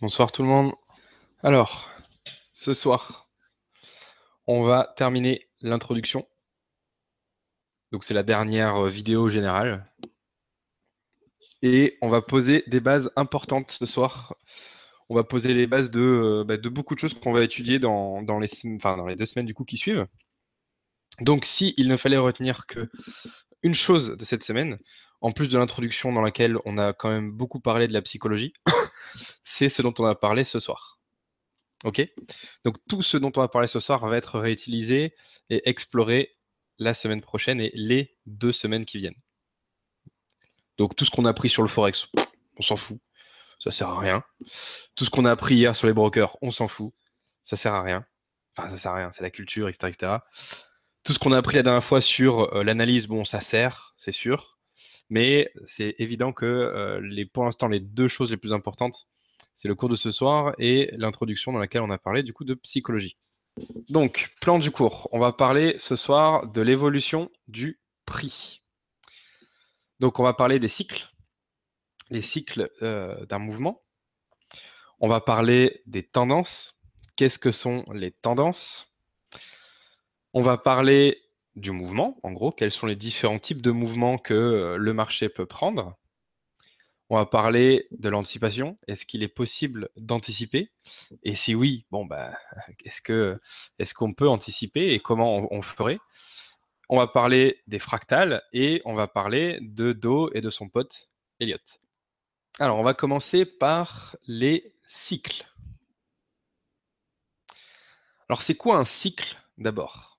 Bonsoir tout le monde. Alors, ce soir, on va terminer l'introduction. Donc c'est la dernière euh, vidéo générale. Et on va poser des bases importantes ce soir. On va poser les bases de, euh, bah, beaucoup de choses qu'on va étudier dans, les, dans les deux semaines du coup qui suivent. Donc si il ne fallait retenir que une chose de cette semaine, en plus de l'introduction dans laquelle on a quand même beaucoup parlé de la psychologie, c'est ce dont on a parlé ce soir. OK Donc tout ce dont on a parlé ce soir va être réutilisé et exploré la semaine prochaine et les deux semaines qui viennent. Donc tout ce qu'on a appris sur le Forex, on s'en fout. Ça sert à rien. Tout ce qu'on a appris hier sur les brokers, on s'en fout. Ça sert à rien. Enfin, ça sert à rien, c'est la culture, etc. etc. Tout ce qu'on a appris la dernière fois sur euh, l'analyse, bon, ça sert, c'est sûr. Mais c'est évident que euh, les, pour l'instant, les deux choses les plus importantes, c'est le cours de ce soir et l'introduction dans laquelle on a parlé du coup de psychologie. Donc, plan du cours. On va parler ce soir de l'évolution du prix. Donc, on va parler des cycles, les cycles euh, d'un mouvement. On va parler des tendances. Qu'est-ce que sont les tendances On va parler du mouvement, en gros, quels sont les différents types de mouvements que euh, le marché peut prendre. On va parler de l'anticipation. Est-ce qu'il est possible d'anticiper Et si oui, bon bah, est-ce que est-ce qu'on peut anticiper et comment on, on ferait On va parler des fractales et on va parler de Do et de son pote Elliot. Alors, on va commencer par les cycles. Alors, c'est quoi un cycle d'abord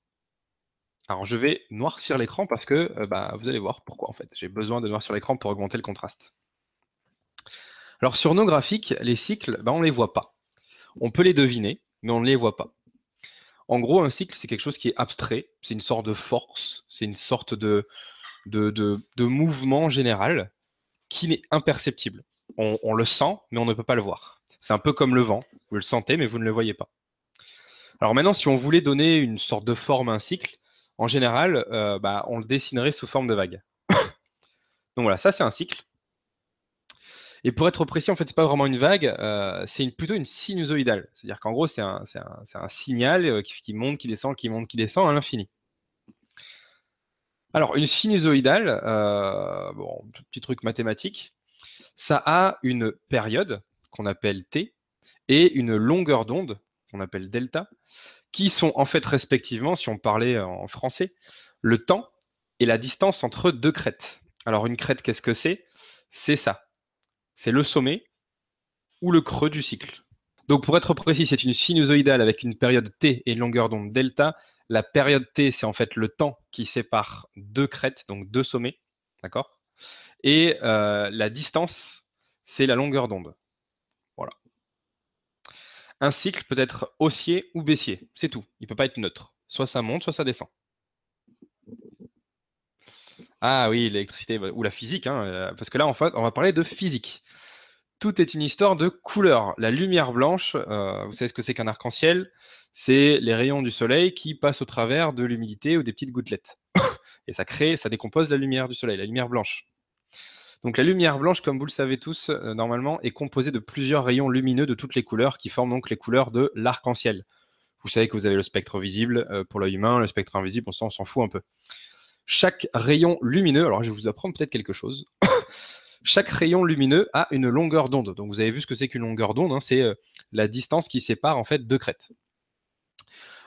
alors je vais noircir l'écran parce que euh, bah, vous allez voir pourquoi en fait. J'ai besoin de noircir l'écran pour augmenter le contraste. Alors sur nos graphiques, les cycles, bah, on ne les voit pas. On peut les deviner, mais on ne les voit pas. En gros, un cycle, c'est quelque chose qui est abstrait, c'est une sorte de force, c'est une sorte de, de, mouvement général qui est imperceptible. On, on le sent, mais on ne peut pas le voir. C'est un peu comme le vent, vous le sentez, mais vous ne le voyez pas. Alors maintenant, si on voulait donner une sorte de forme à un cycle, en général, euh, bah, on le dessinerait sous forme de vague. Donc voilà, ça c'est un cycle. Et pour être précis, en fait, c'est pas vraiment une vague, euh, c'est plutôt une sinusoïdale. C'est-à-dire qu'en gros, c'est un, signal euh, qui, monte, qui descend, qui monte, qui descend à l'infini. Alors, une sinusoïdale, bon, petit truc mathématique, ça a une période qu'on appelle T et une longueur d'onde qu'on appelle delta qui sont en fait respectivement, si on parlait euh, en français, le temps et la distance entre deux crêtes. Alors une crête, qu'est-ce que c'est C'est ça. C'est le sommet ou le creux du cycle. Donc pour être précis, c'est une sinusoïdale avec une période T et une longueur d'onde delta. La période T, c'est en fait le temps qui sépare deux crêtes, donc deux sommets, d'accord Et euh, la distance, c'est la longueur d'onde. Un cycle peut être haussier ou baissier, c'est tout. Il ne peut pas être neutre. Soit ça monte, soit ça descend. Ah oui, l'électricité ou la physique, hein, euh, parce que là, en fait, on va parler de physique. Tout est une histoire de couleurs La lumière blanche, euh, vous savez ce que c'est qu'un arc-en-ciel C'est les rayons du soleil qui passent au travers de l'humidité ou des petites gouttelettes. Et ça crée, ça décompose la lumière du soleil, la lumière blanche. Donc la lumière blanche, comme vous le savez tous, euh, normalement, est composée de plusieurs rayons lumineux de toutes les couleurs qui forment donc les couleurs de l'arc-en-ciel. Vous savez que vous avez le spectre visible euh, pour l'œil humain, le spectre invisible, on s'en fout un peu. Chaque rayon lumineux, alors je vais vous apprendre peut-être quelque chose, chaque rayon lumineux a une longueur d'onde. Donc vous avez vu ce que c'est qu'une longueur d'onde, hein, c'est euh, la distance qui sépare en fait deux crêtes.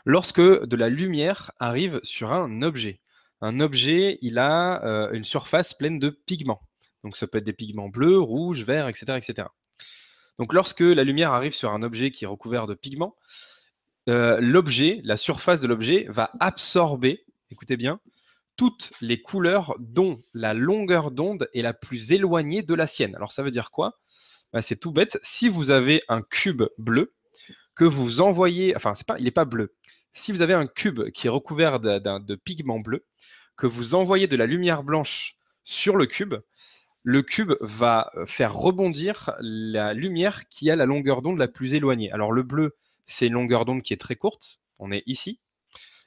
Lorsque de la lumière arrive sur un objet, un objet, il a une surface pleine de pigments. Donc ça peut être des pigments bleus, rouges, verts, etc. etc. Donc lorsque la lumière arrive sur un objet qui est recouvert de pigments, euh, l'objet, la surface de l'objet va absorber, écoutez bien, toutes les couleurs dont la longueur d'onde est la plus éloignée de la sienne. Alors ça veut dire quoi bah, C'est tout bête. Si vous avez un cube bleu que vous envoyez, enfin c'est pas, il n'est pas bleu. Si vous avez un cube qui est recouvert de pigments bleus que vous envoyez de la lumière blanche sur le cube, le cube va euh, faire rebondir la lumière qui a la longueur d'onde la plus éloignée. Alors le bleu, c'est une longueur d'onde qui est très courte, on est ici.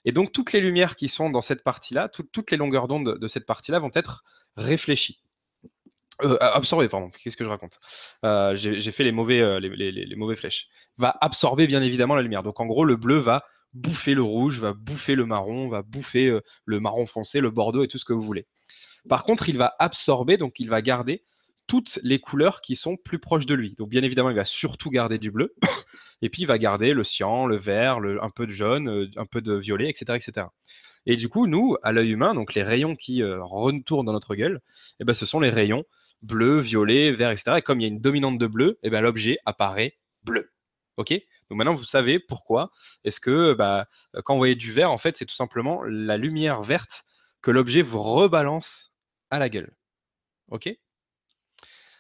Et donc toutes les lumières qui sont dans cette partie-là, toutes les longueurs d'onde de cette partie-là vont être réfléchies. Euh, absorbées, pardon, qu'est-ce que je raconte euh, J'ai fait les mauvais, les, mauvais flèches. Va absorber bien évidemment la lumière. Donc en gros, le bleu va bouffer le rouge, va bouffer le marron, va bouffer le marron foncé, le bordeaux et tout ce que vous voulez. Par contre, il va absorber, donc il va garder toutes les couleurs qui sont plus proches de lui. Donc bien évidemment, il va surtout garder du bleu, et puis il va garder le cyan, le vert, un peu de jaune, euh, un peu de violet, etc., etc. Et du coup, nous, à l'œil humain, donc les rayons qui euh, retournent dans notre gueule, eh bien, ce sont les rayons bleu, violet, vert, etc. Et comme il y a une dominante de bleu, eh bien, l'objet apparaît bleu. OK donc maintenant, vous savez pourquoi est-ce que bah, quand vous voyez du vert, en fait, c'est tout simplement la lumière verte que l'objet vous rebalance à la gueule. Ok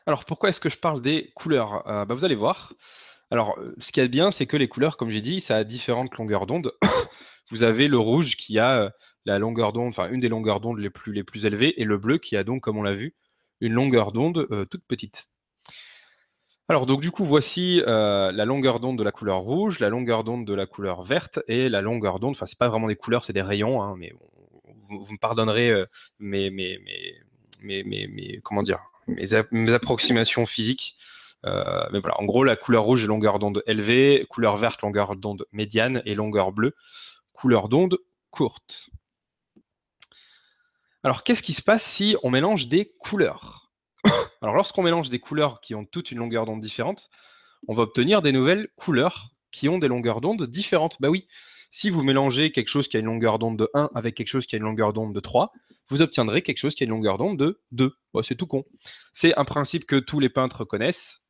Alors pourquoi est-ce que je parle des couleurs euh, bah, Vous allez voir. Alors euh, ce qui est bien, c'est que les couleurs, comme j'ai dit, ça a différentes longueurs d'onde. vous avez le rouge qui a euh, la longueur d'onde, enfin une des longueurs d'onde les plus, les plus élevées, et le bleu qui a donc, comme on l'a vu, une longueur d'onde toute petite. Alors donc du coup voici la longueur d'onde de la couleur rouge, la longueur d'onde de la couleur verte et la longueur d'onde, enfin c'est pas vraiment des couleurs, c'est des rayons, hein, mais bon, vous, me pardonnerez euh, mes, comment dire, mes, approximations physiques. Euh, mais voilà, en gros, la couleur rouge est longueur d'onde élevée, couleur verte, longueur d'onde médiane et longueur bleue, couleur d'onde courte. Alors, qu'est-ce qui se passe si on mélange des couleurs Alors, lorsqu'on mélange des couleurs qui ont toutes une longueur d'onde différente, on va obtenir des nouvelles couleurs qui ont des longueurs d'onde différentes. Bah oui, si vous mélangez quelque chose qui a une longueur d'onde de 1 avec quelque chose qui a une longueur d'onde de 3, vous obtiendrez quelque chose qui a une longueur d'onde de 2. Bah, c'est tout con. C'est un principe que tous les peintres connaissent.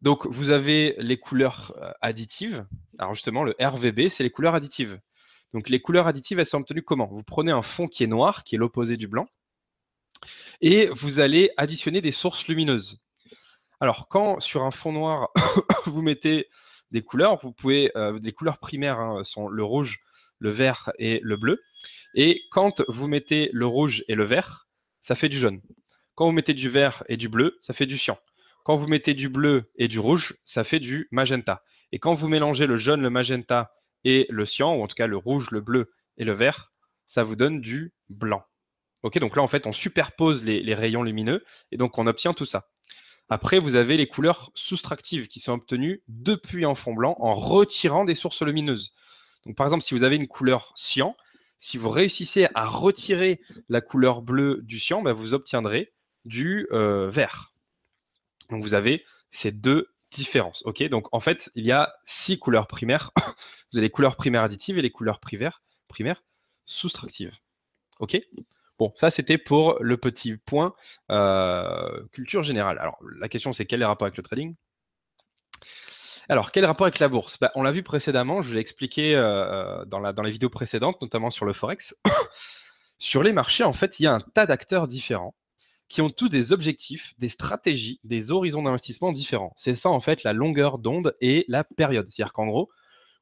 Donc vous avez les couleurs euh, additives. Alors justement, le RVB, c'est les couleurs additives. Donc les couleurs additives, elles sont obtenues comment Vous prenez un fond qui est noir, qui est l'opposé du blanc, et vous allez additionner des sources lumineuses. Alors quand sur un fond noir, vous mettez des couleurs. Vous pouvez, euh, des les couleurs primaires hein, sont le rouge, le vert et le bleu. Et quand vous mettez le rouge et le vert, ça fait du jaune. Quand vous mettez du vert et du bleu, ça fait du cyan. Quand vous mettez du bleu et du rouge, ça fait du magenta. Et quand vous mélangez le jaune, le magenta et le cyan, ou en tout cas le rouge, le bleu et le vert, ça vous donne du blanc. Ok, donc là en fait on superpose les rayons lumineux et donc on obtient tout ça. Après, vous avez les couleurs soustractives qui sont obtenues depuis un fond blanc en retirant des sources lumineuses. Donc, par exemple, si vous avez une couleur cyan, si vous réussissez à retirer la couleur bleue du cyan, bah, vous obtiendrez du euh, vert. Donc, vous avez ces deux différences. Ok, donc en fait, il y a six couleurs primaires. vous avez les couleurs primaires additives et les couleurs primaires, primaires soustractives. Ok Bon, ça c'était pour le petit point euh, culture générale. Alors la question c'est quel est le rapport avec le trading alors, quel rapport avec la bourse bah, On l'a vu précédemment, je l'ai expliqué euh, euh, dans, la, dans les vidéos précédentes, notamment sur le Forex. sur les marchés, en fait, il y a un tas d'acteurs différents qui ont tous des objectifs, des stratégies, des horizons d'investissement différents. C'est ça, en fait, la longueur d'onde et la période. C'est-à-dire qu'en gros,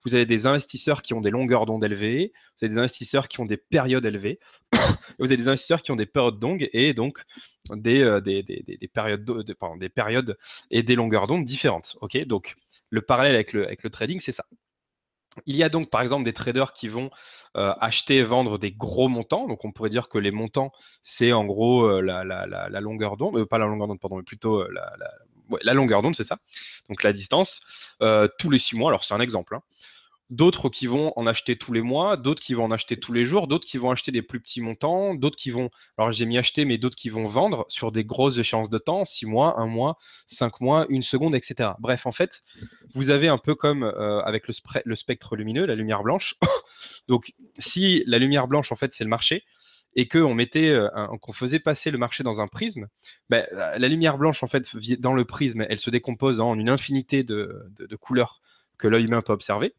vous avez des investisseurs qui ont des longueurs d'onde élevées, vous avez des investisseurs qui ont des périodes élevées, vous avez des investisseurs qui ont des périodes longues et donc des, périodes, et des longueurs d'onde différentes. Ok, donc le parallèle avec le, trading, c'est ça. Il y a donc par exemple des traders qui vont euh, acheter et vendre des gros montants. Donc on pourrait dire que les montants, c'est en gros euh, la, longueur d'onde, euh, pas la longueur d'onde, pardon, mais plutôt la, longueur d'onde, c'est ça. Donc la distance, tous les six mois. Alors c'est un exemple. Hein d'autres qui vont en acheter tous les mois, d'autres qui vont en acheter tous les jours, d'autres qui vont acheter des plus petits montants, d'autres qui vont, alors j'ai mis acheter, mais d'autres qui vont vendre sur des grosses échéances de temps, six mois, un mois, cinq mois, une seconde, etc. Bref, en fait, vous avez un peu comme euh, avec le, spectre lumineux, la lumière blanche. Donc, si la lumière blanche, en fait, c'est le marché, et qu'on mettait, euh, qu'on faisait passer le marché dans un prisme, ben, euh, la lumière blanche, en fait, dans le prisme, elle se décompose en une infinité de, de couleurs que l'œil humain peut observer.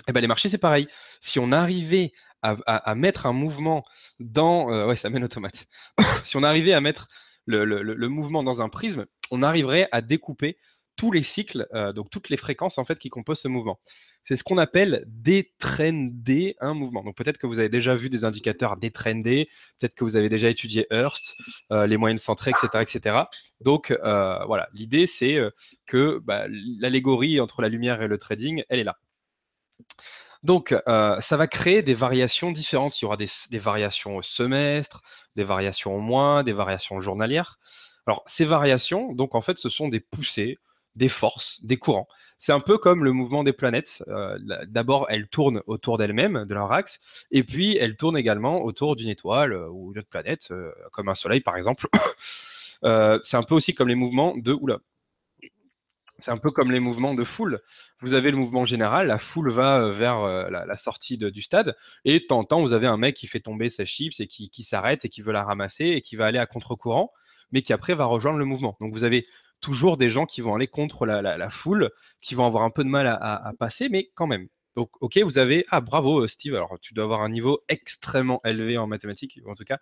Et eh ben les marchés, c'est pareil. Si on arrivait à, mettre un mouvement dans... Euh, ouais, ça mène automate. si on arrivait à mettre le, mouvement dans un prisme, on arriverait à découper tous les cycles, euh, donc toutes les fréquences en fait qui composent ce mouvement. C'est ce qu'on appelle détrender un mouvement. Donc peut-être que vous avez déjà vu des indicateurs détrendés, peut-être que vous avez déjà étudié Hearst, euh, les moyennes centrées, etc., etc. Donc voilà, l'idée c'est que bah, l'allégorie entre la lumière et le trading, elle est là. Donc, euh, ça va créer des variations différentes. Il y aura des, variations au semestre, des variations au mois, des variations journalières. Alors, ces variations, donc en fait, ce sont des poussées, des forces, des courants. C'est un peu comme le mouvement des planètes. Euh, d'abord, elles tournent autour d'elles-mêmes, de leur axe, et puis elles tournent également autour d'une étoile euh, ou d'une autre planète, comme un soleil par exemple. c'est un peu aussi comme les mouvements de, oula, c'est un peu comme les mouvements de foule. Vous avez le mouvement général, la foule va euh, vers euh, la, sortie du stade, et de temps vous avez un mec qui fait tomber sa chips et qui, s'arrête et qui veut la ramasser et qui va aller à contre-courant, mais qui après va rejoindre le mouvement. Donc vous avez toujours des gens qui vont aller contre la, foule, qui vont avoir un peu de mal à, passer, mais quand même. Donc ok, vous avez... Ah bravo euh, Steve, alors tu dois avoir un niveau extrêmement élevé en mathématiques, en tout cas,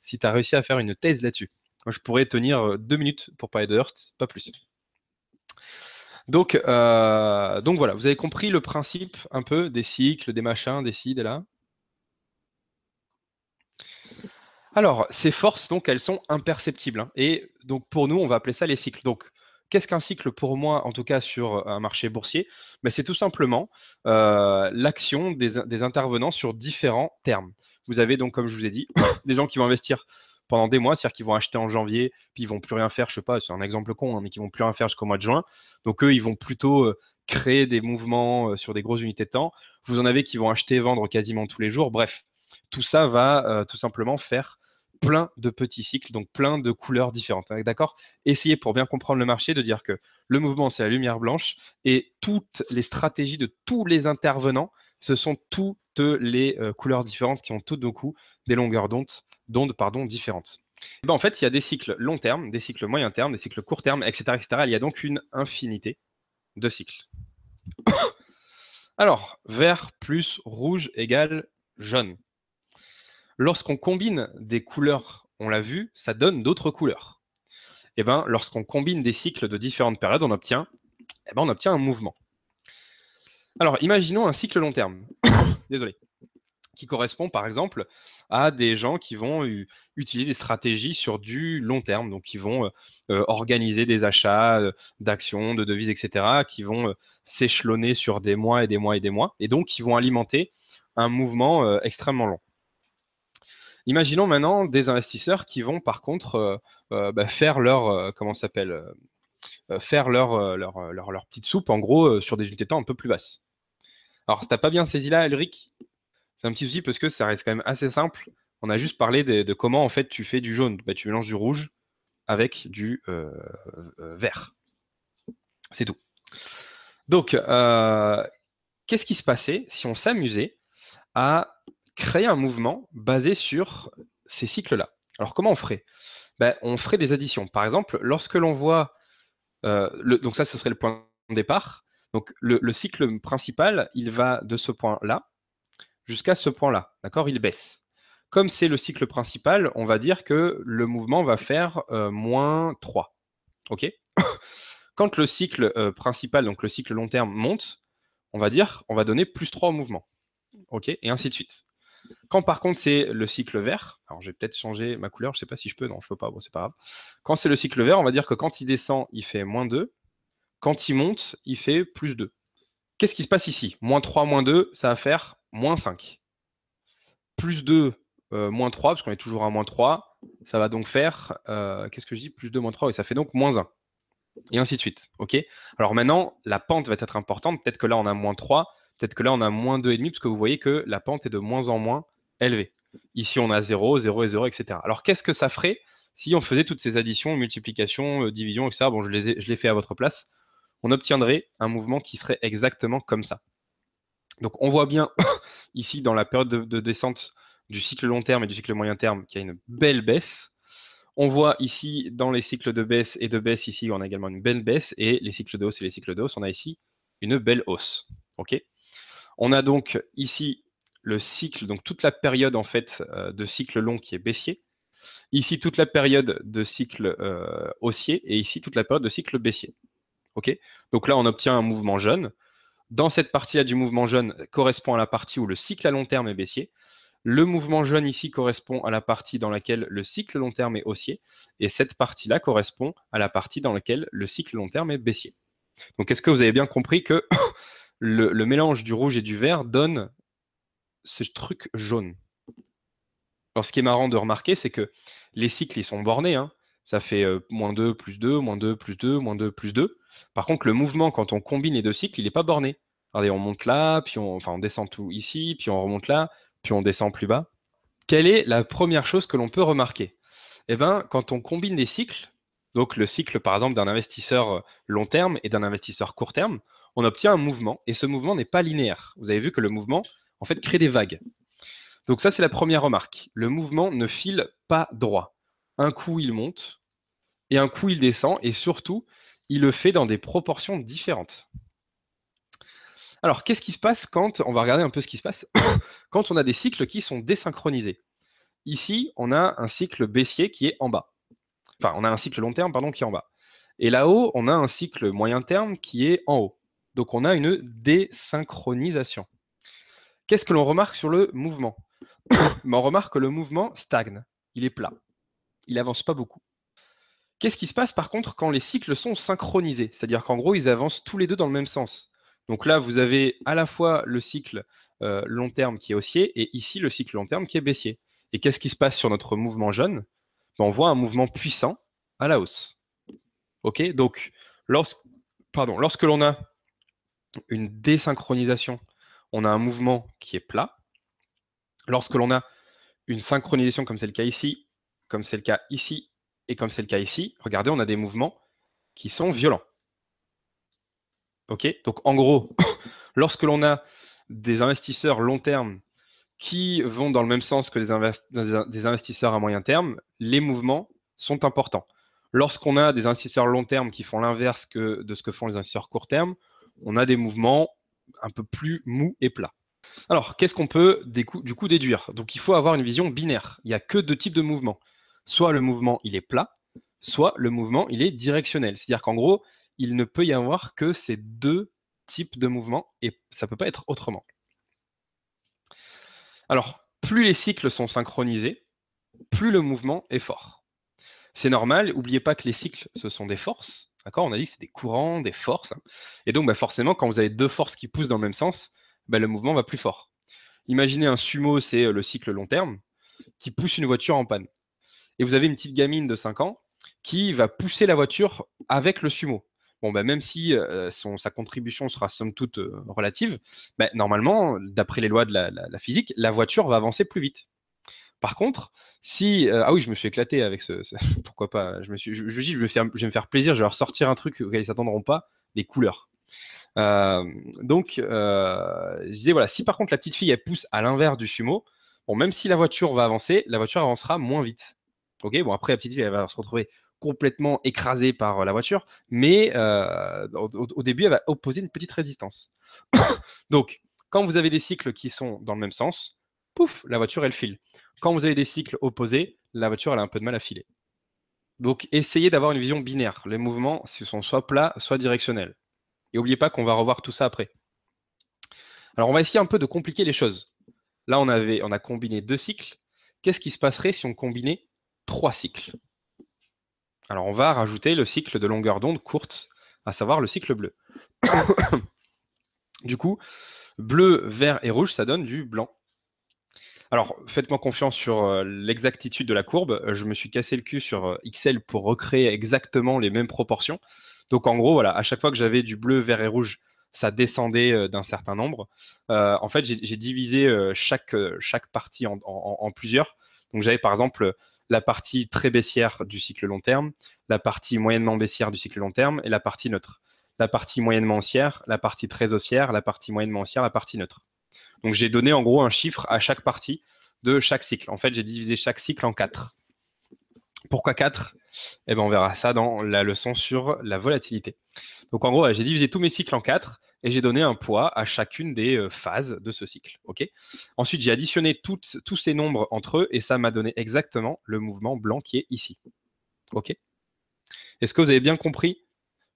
si tu as réussi à faire une thèse là-dessus. Moi je pourrais tenir deux minutes pour parler de Hearst, pas plus. Donc, euh, donc voilà, vous avez compris le principe un peu des cycles, des machins, des ci, là. Alors, ces forces, donc, elles sont imperceptibles. Hein. et donc, pour nous, on va appeler ça les cycles. Donc, qu'est-ce qu'un cycle pour moi, en tout cas sur un marché boursier ben, C'est tout simplement euh, l'action des intervenants sur différents termes. Vous avez donc, comme je vous ai dit, des gens qui vont investir pendant des mois, c'est-à-dire qu'ils vont acheter en janvier, puis ils vont plus rien faire, je sais pas, c'est un exemple con, hein, mais qu'ils vont plus rien faire jusqu'au mois de juin. Donc eux, ils vont plutôt euh, créer des mouvements euh, sur des grosses unités de temps. Vous en avez qui vont acheter et vendre quasiment tous les jours. Bref, tout ça va euh, tout simplement faire plein de petits cycles, donc plein de couleurs différentes. Hein. D'accord Essayez pour bien comprendre le marché de dire que le mouvement, c'est la lumière blanche et toutes les stratégies de tous les intervenants, ce sont toutes les couleurs différentes qui ont toutes d'un coup des longueurs d'onde d'ondes pardon, différentes. Et eh ben en fait, il y a des cycles long terme, des cycles moyen terme, des cycles court terme, etc., Il y a donc une infinité de cycles. Alors, vert plus rouge égale jaune. Lorsqu'on combine des couleurs, on l'a vu, ça donne d'autres couleurs. Et eh ben, lorsqu'on combine des cycles de différentes périodes, on obtient, eh ben, on obtient un mouvement. Alors, imaginons un cycle long terme. Désolé qui correspond par exemple à des gens qui vont utiliser des stratégies sur du long terme, donc qui vont euh, euh, organiser des achats euh, d'actions, de devises, etc., qui vont s'échelonner sur des mois et des mois et des mois, et donc qui vont alimenter un mouvement extrêmement long. Imaginons maintenant des investisseurs qui vont par contre bah, faire leur comment s'appelle faire leur, leur, petite soupe en gros sur des unités temps un peu plus basses. Alors, si t'as pas bien saisi là, Elric c'est un petit souci parce que ça reste quand même assez simple. On a juste parlé de, comment en fait tu fais du jaune. Bah, tu mélanges du rouge avec du euh, euh, vert. C'est tout. Donc, euh, qu'est-ce qui se passait si on s'amusait à créer un mouvement basé sur ces cycles-là Alors, comment on ferait bah, On ferait des additions. Par exemple, lorsque l'on voit, donc ça, ce serait le point de départ. Donc, le cycle principal, il va de ce point-là jusqu'à ce point-là. D'accord Il baisse. Comme c'est le cycle principal, on va dire que le mouvement va faire euh, moins 3. OK Quand le cycle euh, principal, donc le cycle long terme, monte, on va dire, on va donner plus 3 au mouvement. OK Et ainsi de suite. Quand par contre c'est le cycle vert, alors j'ai peut-être changé ma couleur, je ne sais pas si je peux, non je peux pas, bon c'est pas grave. Quand c'est le cycle vert, on va dire que quand il descend, il fait moins 2, quand il monte, il fait plus 2. Qu'est-ce qui se passe ici Moins 3, moins 2, ça va faire moins 5. Plus 2, euh, moins 3, parce qu'on est toujours à moins 3. Ça va donc faire, euh, qu'est-ce que je dis Plus 2, moins 3, et ça fait donc moins 1. Et ainsi de suite. OK Alors maintenant, la pente va être importante. Peut-être que là, on a moins 3. Peut-être que là, on a moins 2,5, parce que vous voyez que la pente est de moins en moins élevée. Ici, on a 0, 0 et 0, etc. Alors, qu'est-ce que ça ferait si on faisait toutes ces additions, multiplications, euh, divisions, etc. Bon, je les, ai, je à votre place. On obtiendrait un mouvement qui serait exactement comme ça. Donc on voit bien ici dans la période de, descente du cycle long terme et du cycle moyen terme qu'il y a une belle baisse. On voit ici dans les cycles de baisse et de baisse ici on a également une belle baisse et les cycles de hausse et les cycles de hausse on a ici une belle hausse. Ok On a donc ici le cycle donc toute la période en fait euh, de cycle long qui est baissier. Ici toute la période de cycle euh, haussier et ici toute la période de cycle baissier. Ok Donc là on obtient un mouvement jeune dans cette partie-là du mouvement jaune euh, correspond à la partie où le cycle à long terme est baissier. Le mouvement jaune ici correspond à la partie dans laquelle le cycle long terme est haussier. Et cette partie-là correspond à la partie dans laquelle le cycle long terme est baissier. Donc est-ce que vous avez bien compris que le, mélange du rouge et du vert donne ce truc jaune Alors ce qui est marrant de remarquer, c'est que les cycles, ils sont bornés. Hein. Ça fait euh, moins 2, plus 2, moins 2, plus 2, moins 2, plus 2. Par contre, le mouvement, quand on combine les deux cycles, il n'est pas borné. Regardez, on monte là, puis on, enfin, on descend tout ici, puis on remonte là, puis on descend plus bas. Quelle est la première chose que l'on peut remarquer Eh bien, quand on combine des cycles, donc le cycle par exemple d'un investisseur euh, long terme et d'un investisseur court terme, on obtient un mouvement et ce mouvement n'est pas linéaire. Vous avez vu que le mouvement, en fait, crée des vagues. Donc ça, c'est la première remarque. Le mouvement ne file pas droit. Un coup, il monte et un coup, il descend et surtout, il le fait dans des proportions différentes. Alors, qu'est-ce qui se passe quand, on va regarder un peu ce qui se passe, quand on a des cycles qui sont désynchronisés. Ici, on a un cycle baissier qui est en bas. Enfin, on a un cycle long terme, pardon, qui est en bas. Et là-haut, on a un cycle moyen terme qui est en haut. Donc, on a une désynchronisation. Qu'est-ce que l'on remarque sur le mouvement ben, On remarque que le mouvement stagne, il est plat, il n'avance pas beaucoup. Qu'est-ce qui se passe par contre quand les cycles sont synchronisés C'est-à-dire qu'en gros, ils avancent tous les deux dans le même sens. Donc là, vous avez à la fois le cycle euh, long terme qui est haussier et ici le cycle long terme qui est baissier. Et qu'est-ce qui se passe sur notre mouvement jaune ben, On voit un mouvement puissant à la hausse. Ok Donc, lorsque, pardon, lorsque l'on a une désynchronisation, on a un mouvement qui est plat. Lorsque l'on a une synchronisation comme c'est le cas ici, comme c'est le cas ici et comme c'est le cas ici, regardez, on a des mouvements qui sont violents. OK Donc en gros, lorsque l'on a des investisseurs long terme qui vont dans le même sens que les des investisseurs à moyen terme, les mouvements sont importants. Lorsqu'on a des investisseurs long terme qui font l'inverse de ce que font les investisseurs court terme, on a des mouvements un peu plus mous et plats. Alors, qu'est-ce qu'on peut du coup déduire Donc, il faut avoir une vision binaire. Il n'y a que deux types de mouvements soit le mouvement il est plat, soit le mouvement il est directionnel. C'est-à-dire qu'en gros, il ne peut y avoir que ces deux types de mouvements et ça ne peut pas être autrement. Alors, plus les cycles sont synchronisés, plus le mouvement est fort. C'est normal, n'oubliez pas que les cycles, ce sont des forces. D'accord On a dit que c'est des courants, des forces. Hein. Et donc, bah, forcément, quand vous avez deux forces qui poussent dans le même sens, bah, le mouvement va plus fort. Imaginez un sumo, c'est euh, le cycle long terme, qui pousse une voiture en panne et vous avez une petite gamine de 5 ans qui va pousser la voiture avec le sumo. Bon, bah, même si euh, son, sa contribution sera somme toute euh, relative, bah, normalement, d'après les lois de la, physique, la voiture va avancer plus vite. Par contre, si euh, ah oui, je me suis éclaté avec ce, pourquoi pas, je me suis, je, je, je, vais faire, je me faire plaisir, je vais leur sortir un truc auquel ils ne s'attendront pas, les couleurs. donc, je disais voilà, si par contre la petite fille elle pousse à l'inverse du sumo, bon, même si la voiture va avancer, la voiture avancera moins vite bon après la petite fille elle va se retrouver complètement écrasée par euh, la voiture, mais euh, au, début elle va opposer une petite résistance. Donc quand vous avez des cycles qui sont dans le même sens, pouf, la voiture elle file. Quand vous avez des cycles opposés, la voiture elle a un peu de mal à filer. Donc essayez d'avoir une vision binaire. Les mouvements sont soit plats, soit directionnels. Et n'oubliez pas qu'on va revoir tout ça après. Alors on va essayer un peu de compliquer les choses. Là on avait, on a combiné deux cycles. Qu'est-ce qui se passerait si on combinait trois cycles. Alors on va rajouter le cycle de longueur d'onde courte, à savoir le cycle bleu. du coup, bleu, vert et rouge, ça donne du blanc. Alors, faites-moi confiance sur euh, l'exactitude de la courbe. Je me suis cassé le cul sur euh, XL pour recréer exactement les mêmes proportions. Donc, en gros, voilà, à chaque fois que j'avais du bleu, vert et rouge, ça descendait euh, d'un certain nombre. en fait, j'ai divisé chaque, chaque partie en plusieurs. Donc, j'avais par exemple la partie très baissière du cycle long terme, la partie moyennement baissière du cycle long terme et la partie neutre. La partie moyennement haussière, la partie très haussière, la partie moyennement haussière, la partie neutre. Donc j'ai donné en gros un chiffre à chaque partie de chaque cycle. En fait, j'ai divisé chaque cycle en quatre. Pourquoi 4 Eh bien on verra ça dans la leçon sur la volatilité. Donc, en gros, j'ai divisé tous mes cycles en quatre et j'ai donné un poids à chacune des euh, phases de ce cycle. Ok. Ensuite, j'ai additionné tous ces nombres entre eux et ça m'a donné exactement le mouvement blanc qui est ici. Ok. Est-ce que vous avez bien compris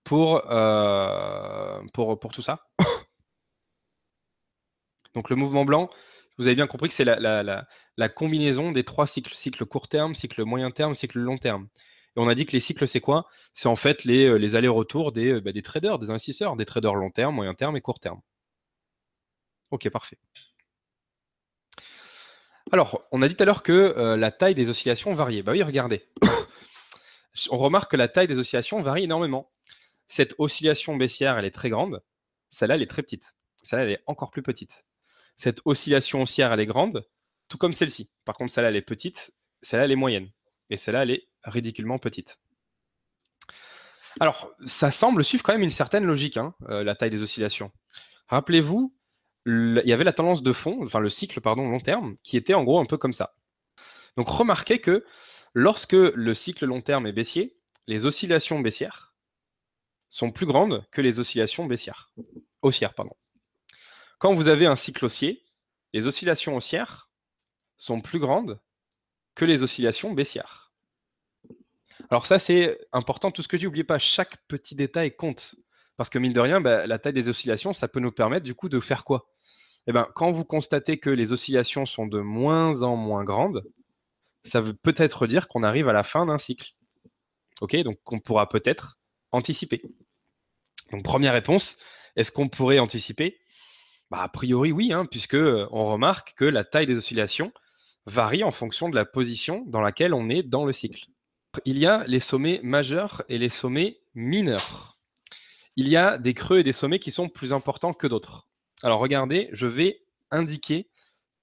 pour, euh, tout ça Donc le mouvement blanc, vous avez bien compris que c'est la, la, combinaison des trois cycles, cycle court terme, cycle moyen terme, cycle long terme on a dit que les cycles, c'est quoi C'est en fait les, euh, allers-retours euh, bah, des, traders, des investisseurs, des traders long terme, moyen terme et court terme. Ok, parfait. Alors, on a dit tout à l'heure que euh, la taille des oscillations variait. Bah oui, regardez. on remarque que la taille des oscillations varie énormément. Cette oscillation baissière, elle est très grande. Celle-là, elle est très petite. Celle-là, elle est encore plus petite. Cette oscillation haussière, elle est grande, tout comme celle-ci. Par contre, celle-là, elle est petite. Celle-là, elle est moyenne. Et celle-là, elle est ridiculement petite. Alors, ça semble suivre quand même une certaine logique, hein, euh, la taille des oscillations. Rappelez-vous, il y avait la tendance de fond, enfin le cycle, pardon, long terme, qui était en gros un peu comme ça. Donc remarquez que lorsque le cycle long terme est baissier, les oscillations baissières sont plus grandes que les oscillations baissières, haussières. Pardon. Quand vous avez un cycle haussier, les oscillations haussières sont plus grandes que les oscillations baissières. Alors ça, c'est important. Tout ce que tu n'oubliez pas, chaque petit détail compte. Parce que mine de rien, bah, la taille des oscillations, ça peut nous permettre du coup de faire quoi eh bien Quand vous constatez que les oscillations sont de moins en moins grandes, ça veut peut-être dire qu'on arrive à la fin d'un cycle. Ok, donc on pourra peut-être anticiper. Donc première réponse, est-ce qu'on pourrait anticiper bah, A priori oui, hein, puisque euh, on remarque que la taille des oscillations varie en fonction de la position dans laquelle on est dans le cycle. Il y a les sommets majeurs et les sommets mineurs. Il y a des creux et des sommets qui sont plus importants que d'autres. Alors regardez, je vais indiquer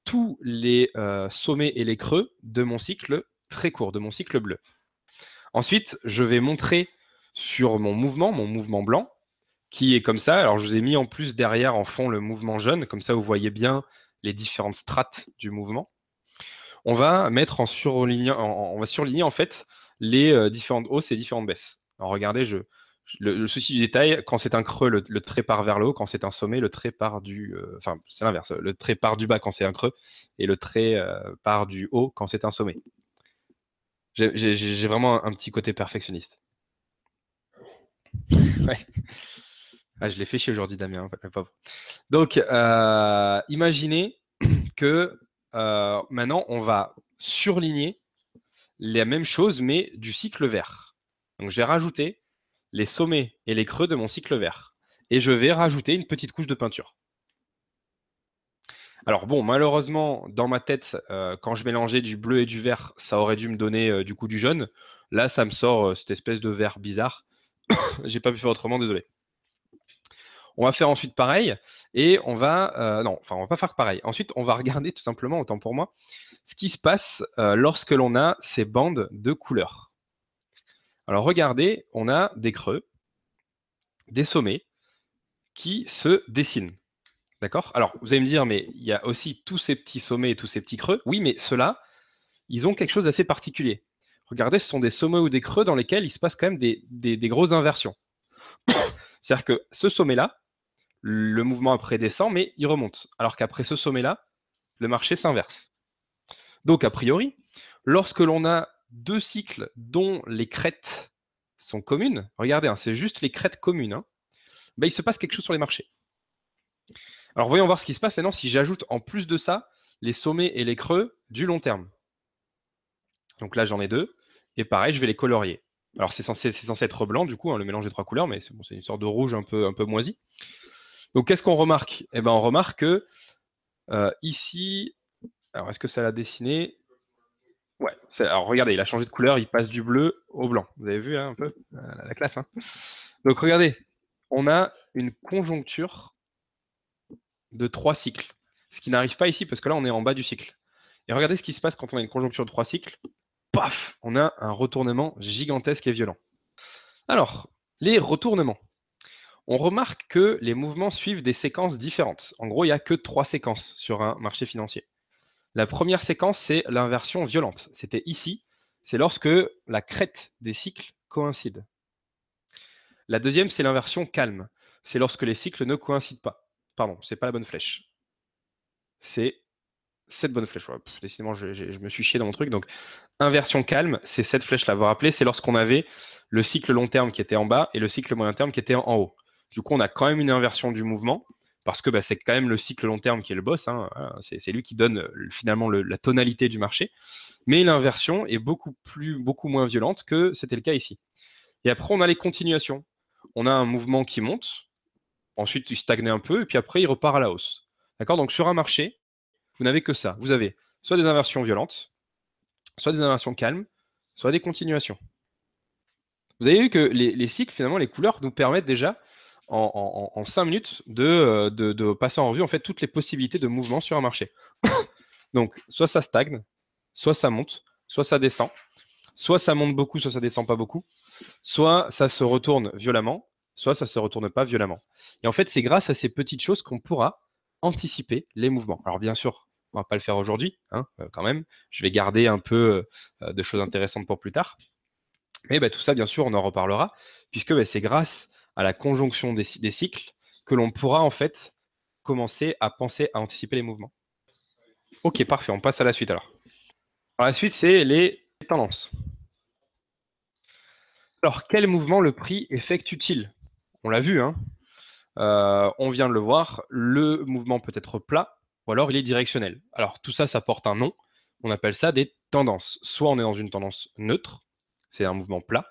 tous les euh, sommets et les creux de mon cycle très court, de mon cycle bleu. Ensuite, je vais montrer sur mon mouvement, mon mouvement blanc, qui est comme ça. Alors je vous ai mis en plus derrière en fond le mouvement jaune, comme ça vous voyez bien les différentes strates du mouvement on va mettre en on va surligner en fait les euh, différentes hausses et différentes baisses. Alors regardez, je, le, souci du détail, quand c'est un creux, le, trait part vers le haut, quand c'est un sommet, le trait part du, euh, enfin c'est l'inverse, le trait part du bas quand c'est un creux et le trait euh, part du haut quand c'est un sommet. J'ai vraiment un petit côté perfectionniste. Ah, je l'ai fait chier aujourd'hui, Damien, hein, Donc, imaginez que euh, maintenant, on va surligner la même chose, mais du cycle vert. Donc, j'ai rajouté les sommets et les creux de mon cycle vert. Et je vais rajouter une petite couche de peinture. Alors bon, malheureusement, dans ma tête, euh, quand je mélangeais du bleu et du vert, ça aurait dû me donner euh, du coup du jaune. Là, ça me sort cette espèce de vert bizarre. j'ai pas pu faire autrement, désolé. On va faire ensuite pareil et on va euh, non, enfin on va pas faire pareil. Ensuite, on va regarder tout simplement, autant pour moi, ce qui se passe euh, lorsque l'on a ces bandes de couleurs. Alors regardez, on a des creux, des sommets qui se dessinent. D'accord Alors vous allez me dire, mais il y a aussi tous ces petits sommets et tous ces petits creux. Oui, mais ceux-là, ils ont quelque chose d'assez particulier. Regardez, ce sont des sommets ou des creux dans lesquels il se passe quand même des, des grosses inversions. C'est-à-dire que ce sommet-là, le mouvement après descend, mais il remonte. Alors qu'après ce sommet-là, le marché s'inverse. Donc, a priori, lorsque l'on a deux cycles dont les crêtes sont communes, regardez, hein, c'est juste les crêtes communes, hein, ben, il se passe quelque chose sur les marchés. Alors, voyons voir ce qui se passe maintenant si j'ajoute en plus de ça les sommets et les creux du long terme. Donc là, j'en ai deux. Et pareil, je vais les colorier. Alors, c'est censé, être blanc, du coup, hein, le mélange des trois couleurs, mais c'est une sorte de rouge un peu, un peu moisi. Donc qu'est-ce qu'on remarque Eh ben, on remarque que euh, ici, alors est-ce que ça l'a dessiné Ouais, alors regardez, il a changé de couleur, il passe du bleu au blanc. Vous avez vu hein, un peu euh, la, classe. Hein Donc regardez, on a une conjoncture de trois cycles. Ce qui n'arrive pas ici parce que là on est en bas du cycle. Et regardez ce qui se passe quand on a une conjoncture de trois cycles. Paf, on a un retournement gigantesque et violent. Alors, les retournements on remarque que les mouvements suivent des séquences différentes. En gros, il n'y a que trois séquences sur un marché financier. La première séquence, c'est l'inversion violente. C'était ici, c'est lorsque la crête des cycles coïncide. La deuxième, c'est l'inversion calme. C'est lorsque les cycles ne coïncident pas. Pardon, c'est pas la bonne flèche. C'est cette bonne flèche. décidément, je, je, me suis chié dans mon truc. Donc, inversion calme, c'est cette flèche-là. Vous vous rappelez, c'est lorsqu'on avait le cycle long terme qui était en bas et le cycle moyen terme qui était en haut. Du coup, on a quand même une inversion du mouvement parce que bah, c'est quand même le cycle long terme qui est le boss. Hein, hein, c'est lui qui donne euh, finalement la tonalité du marché. Mais l'inversion est beaucoup plus, beaucoup moins violente que c'était le cas ici. Et après, on a les continuations. On a un mouvement qui monte. Ensuite, il stagne un peu et puis après, il repart à la hausse. D'accord Donc sur un marché, vous n'avez que ça. Vous avez soit des inversions violentes, soit des inversions calmes, soit des continuations. Vous avez vu que les cycles, finalement, les couleurs nous permettent déjà en, cinq minutes euh, de, de, passer en revue en fait toutes les possibilités de mouvement sur un marché. Donc, soit ça stagne, soit ça monte, soit ça descend, soit ça monte beaucoup, soit ça descend pas beaucoup, soit ça se retourne violemment, soit ça se retourne pas violemment. Et en fait, c'est grâce à ces petites choses qu'on pourra anticiper les mouvements. Alors bien sûr, on va pas le faire aujourd'hui, hein, euh, quand même. Je vais garder un peu euh, de choses intéressantes pour plus tard. Mais bah, tout ça, bien sûr, on en reparlera, puisque bah, c'est grâce à la conjonction des, cycles que l'on pourra en fait commencer à penser à anticiper les mouvements. Ok, parfait, on passe à la suite alors. la suite, c'est les tendances. Alors, quel mouvement le prix effectue-t-il On l'a vu, hein euh, on vient de le voir, le mouvement peut être plat ou alors il est directionnel. Alors tout ça, ça porte un nom, on appelle ça des tendances. Soit on est dans une tendance neutre, c'est un mouvement plat,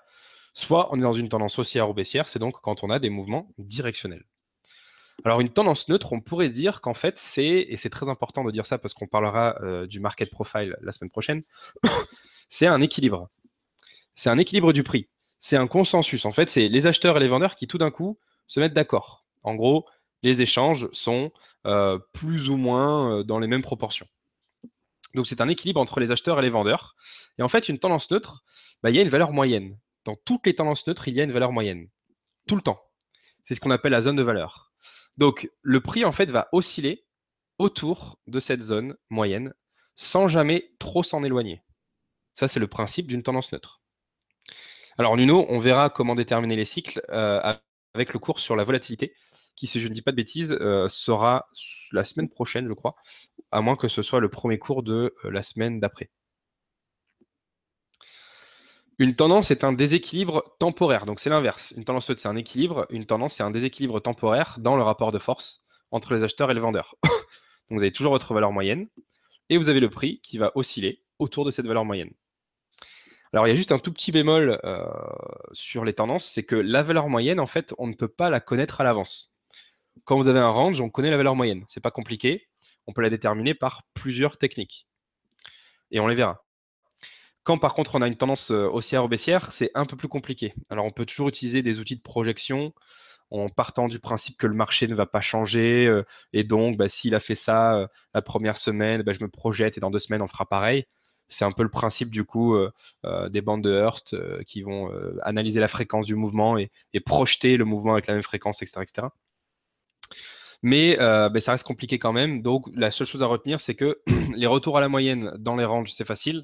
soit on est dans une tendance haussière ou baissière, c'est donc quand on a des mouvements directionnels. Alors une tendance neutre, on pourrait dire qu'en fait c'est, et c'est très important de dire ça parce qu'on parlera euh, du market profile la semaine prochaine, c'est un équilibre. C'est un équilibre du prix. C'est un consensus. En fait, c'est les acheteurs et les vendeurs qui tout d'un coup se mettent d'accord. En gros, les échanges sont euh, plus ou moins euh, dans les mêmes proportions. Donc c'est un équilibre entre les acheteurs et les vendeurs. Et en fait, une tendance neutre, bah, il y a une valeur moyenne dans toutes les tendances neutres, il y a une valeur moyenne. Tout le temps. C'est ce qu'on appelle la zone de valeur. Donc, le prix, en fait, va osciller autour de cette zone moyenne sans jamais trop s'en éloigner. Ça, c'est le principe d'une tendance neutre. Alors, Nuno, on verra comment déterminer les cycles euh, avec le cours sur la volatilité, qui, si je ne dis pas de bêtises, euh, sera la semaine prochaine, je crois, à moins que ce soit le premier cours de euh, la semaine d'après. Une tendance est un déséquilibre temporaire, donc c'est l'inverse. Une tendance c'est un équilibre. Une tendance, c'est un déséquilibre temporaire dans le rapport de force entre les acheteurs et le vendeur. donc vous avez toujours votre valeur moyenne et vous avez le prix qui va osciller autour de cette valeur moyenne. Alors il y a juste un tout petit bémol euh, sur les tendances, c'est que la valeur moyenne, en fait, on ne peut pas la connaître à l'avance. Quand vous avez un range, on connaît la valeur moyenne. C'est pas compliqué. On peut la déterminer par plusieurs techniques. Et on les verra. Quand par contre on a une tendance euh, haussière ou baissière, c'est un peu plus compliqué. Alors on peut toujours utiliser des outils de projection en partant du principe que le marché ne va pas changer euh, et donc bah, s'il a fait ça euh, la première semaine, bah, je me projette et dans deux semaines on fera pareil. C'est un peu le principe du coup des bandes de Hearst qui vont analyser la fréquence du mouvement et, projeter le mouvement avec la même fréquence, etc. etc. Mais bah, ça reste compliqué quand même. Donc la seule chose à retenir, c'est que les retours à la moyenne dans les ranges, c'est facile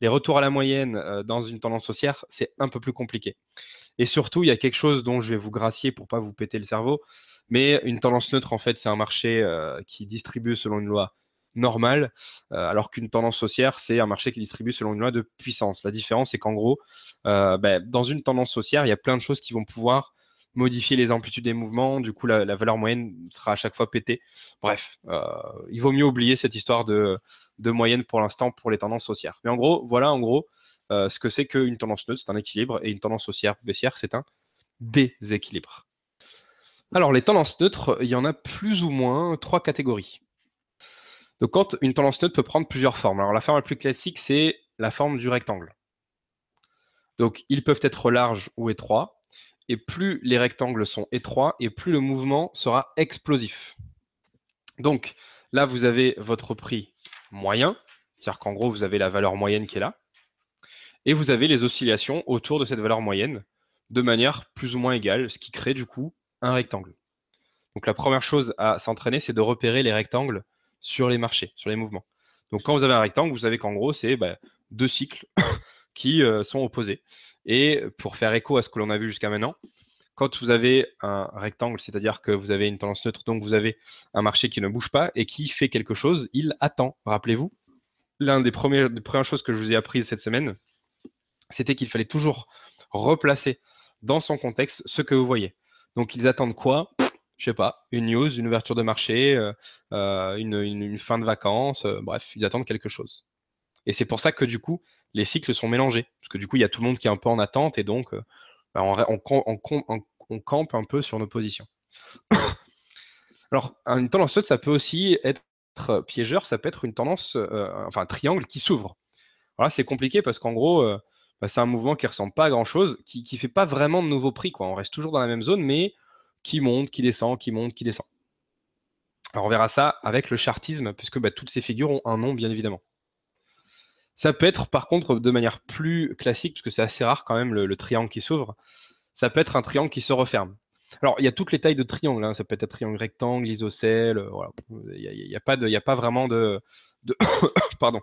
les retours à la moyenne euh, dans une tendance haussière, c'est un peu plus compliqué. Et surtout, il y a quelque chose dont je vais vous gracier pour pas vous péter le cerveau, mais une tendance neutre, en fait, c'est un marché euh, qui distribue selon une loi normale, euh, alors qu'une tendance haussière, c'est un marché qui distribue selon une loi de puissance. La différence, c'est qu'en gros, ben, dans une tendance haussière, il y a plein de choses qui vont pouvoir modifier les amplitudes des mouvements, du coup la, la valeur moyenne sera à chaque fois pétée. Bref, il vaut mieux oublier cette histoire de de moyenne pour l'instant pour les tendances haussières. Mais en gros, voilà en gros euh, ce que c'est qu'une tendance neutre, c'est un équilibre, et une tendance haussière baissière, c'est un déséquilibre. Alors les tendances neutres, il y en a plus ou moins trois catégories. Donc quand une tendance neutre peut prendre plusieurs formes. Alors la forme la plus classique, c'est la forme du rectangle. Donc ils peuvent être larges ou étroits, et plus les rectangles sont étroits, et plus le mouvement sera explosif. Donc là, vous avez votre prix moyen, c'est-à-dire qu'en gros, vous avez la valeur moyenne qui est là, et vous avez les oscillations autour de cette valeur moyenne de manière plus ou moins égale, ce qui crée du coup un rectangle. Donc la première chose à s'entraîner, c'est de repérer les rectangles sur les marchés, sur les mouvements. Donc quand vous avez un rectangle, vous savez qu'en gros, c'est bah, deux cycles qui euh, sont opposés. Et pour faire écho à ce que l'on a vu jusqu'à maintenant, quand vous avez un rectangle, c'est-à-dire que vous avez une tendance neutre, donc vous avez un marché qui ne bouge pas et qui fait quelque chose, il attend. Rappelez-vous, l'un des, premières, premières choses que je vous ai apprises cette semaine, c'était qu'il fallait toujours replacer dans son contexte ce que vous voyez. Donc ils attendent quoi Je sais pas, une news, une ouverture de marché, euh, euh, une, fin de vacances, euh, bref, ils attendent quelque chose. Et c'est pour ça que du coup, les cycles sont mélangés. Parce que du coup, il y a tout le monde qui est un peu en attente et donc bah, on, compte on campe un peu sur nos positions. Alors, une tendance haute, ça peut aussi être piégeur, ça peut être une tendance, euh, enfin un triangle qui s'ouvre. Voilà, c'est compliqué parce qu'en gros, euh, bah, c'est un mouvement qui ressemble pas à grand chose, qui, ne fait pas vraiment de nouveaux prix, quoi. On reste toujours dans la même zone, mais qui monte, qui descend, qui monte, qui descend. Alors, on verra ça avec le chartisme, puisque bah, toutes ces figures ont un nom, bien évidemment. Ça peut être, par contre, de manière plus classique, puisque c'est assez rare quand même le triangle qui s'ouvre ça peut être un triangle qui se referme. Alors, il y a toutes les tailles de triangles, hein. Ça peut être triangle rectangle, isocèle. Euh, il n'y a, pas a pas vraiment de, pardon,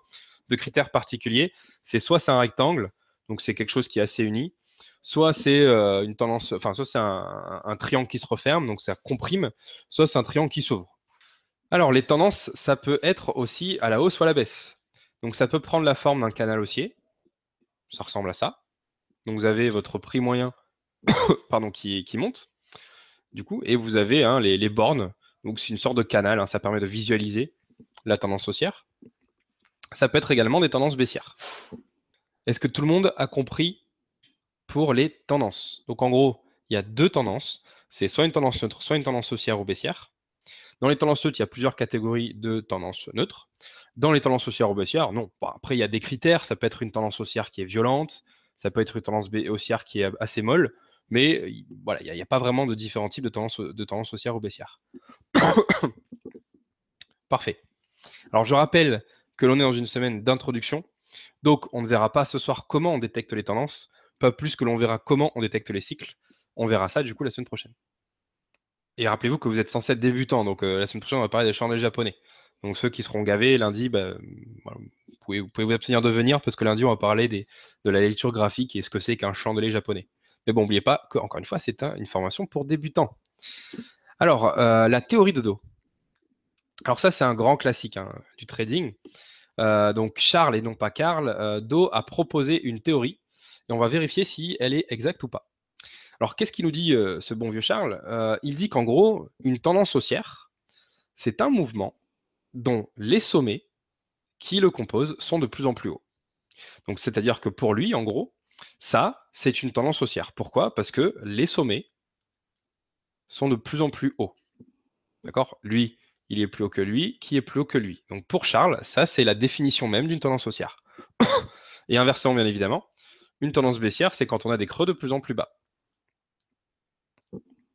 de critères particuliers. C'est soit c'est un rectangle, donc c'est quelque chose qui est assez uni. Soit c'est euh, une tendance, enfin soit c'est un, triangle qui se referme, donc ça comprime. Soit c'est un triangle qui s'ouvre. Alors les tendances, ça peut être aussi à la hausse ou à la baisse. Donc ça peut prendre la forme d'un canal haussier. Ça ressemble à ça. Donc vous avez votre prix moyen pardon, qui, monte, du coup, et vous avez hein, les, bornes. Donc c'est une sorte de canal, hein, ça permet de visualiser la tendance haussière. Ça peut être également des tendances baissières. Est-ce que tout le monde a compris pour les tendances Donc en gros, il y a deux tendances. C'est soit une tendance neutre, soit une tendance haussière ou baissière. Dans les tendances neutres, il y a plusieurs catégories de tendances neutres. Dans les tendances haussières ou baissières, non. après, il y a des critères. Ça peut être une tendance haussière qui est violente. Ça peut être une tendance haussière qui est assez molle. Mais euh, voilà, il n'y a, pas vraiment de différents types de tendances, de tendances haussières ou baissières. Parfait. Alors je rappelle que l'on est dans une semaine d'introduction. Donc on ne verra pas ce soir comment on détecte les tendances, pas plus que l'on verra comment on détecte les cycles. On verra ça du coup la semaine prochaine. Et rappelez-vous que vous êtes censé être débutant, donc euh, la semaine prochaine on va parler des chandelles japonais. Donc ceux qui seront gavés lundi, bah, vous, pouvez, vous, abstenir de venir parce que lundi on va parler de la lecture graphique et ce que c'est qu'un chandelier japonais. Mais bon, n'oubliez pas que, encore une fois, c'est une formation pour débutants. Alors, euh, la théorie de dos. Alors ça, c'est un grand classique hein, du trading. Euh, donc Charles et non pas Karl, euh, Dow a proposé une théorie et on va vérifier si elle est exacte ou pas. Alors qu'est-ce qu'il nous dit ce bon vieux Charles Il dit qu'en gros, une tendance haussière, c'est un mouvement dont les sommets qui le composent sont de plus en plus hauts. Donc c'est-à-dire que pour lui, en gros, ça, c'est une tendance haussière. Pourquoi Parce que les sommets sont de plus en plus hauts. D'accord Lui, il est plus haut que lui, qui est plus haut que lui. Donc pour Charles, ça, c'est la définition même d'une tendance haussière. Et inversement, bien évidemment, une tendance baissière, c'est quand on a des creux de plus en plus bas.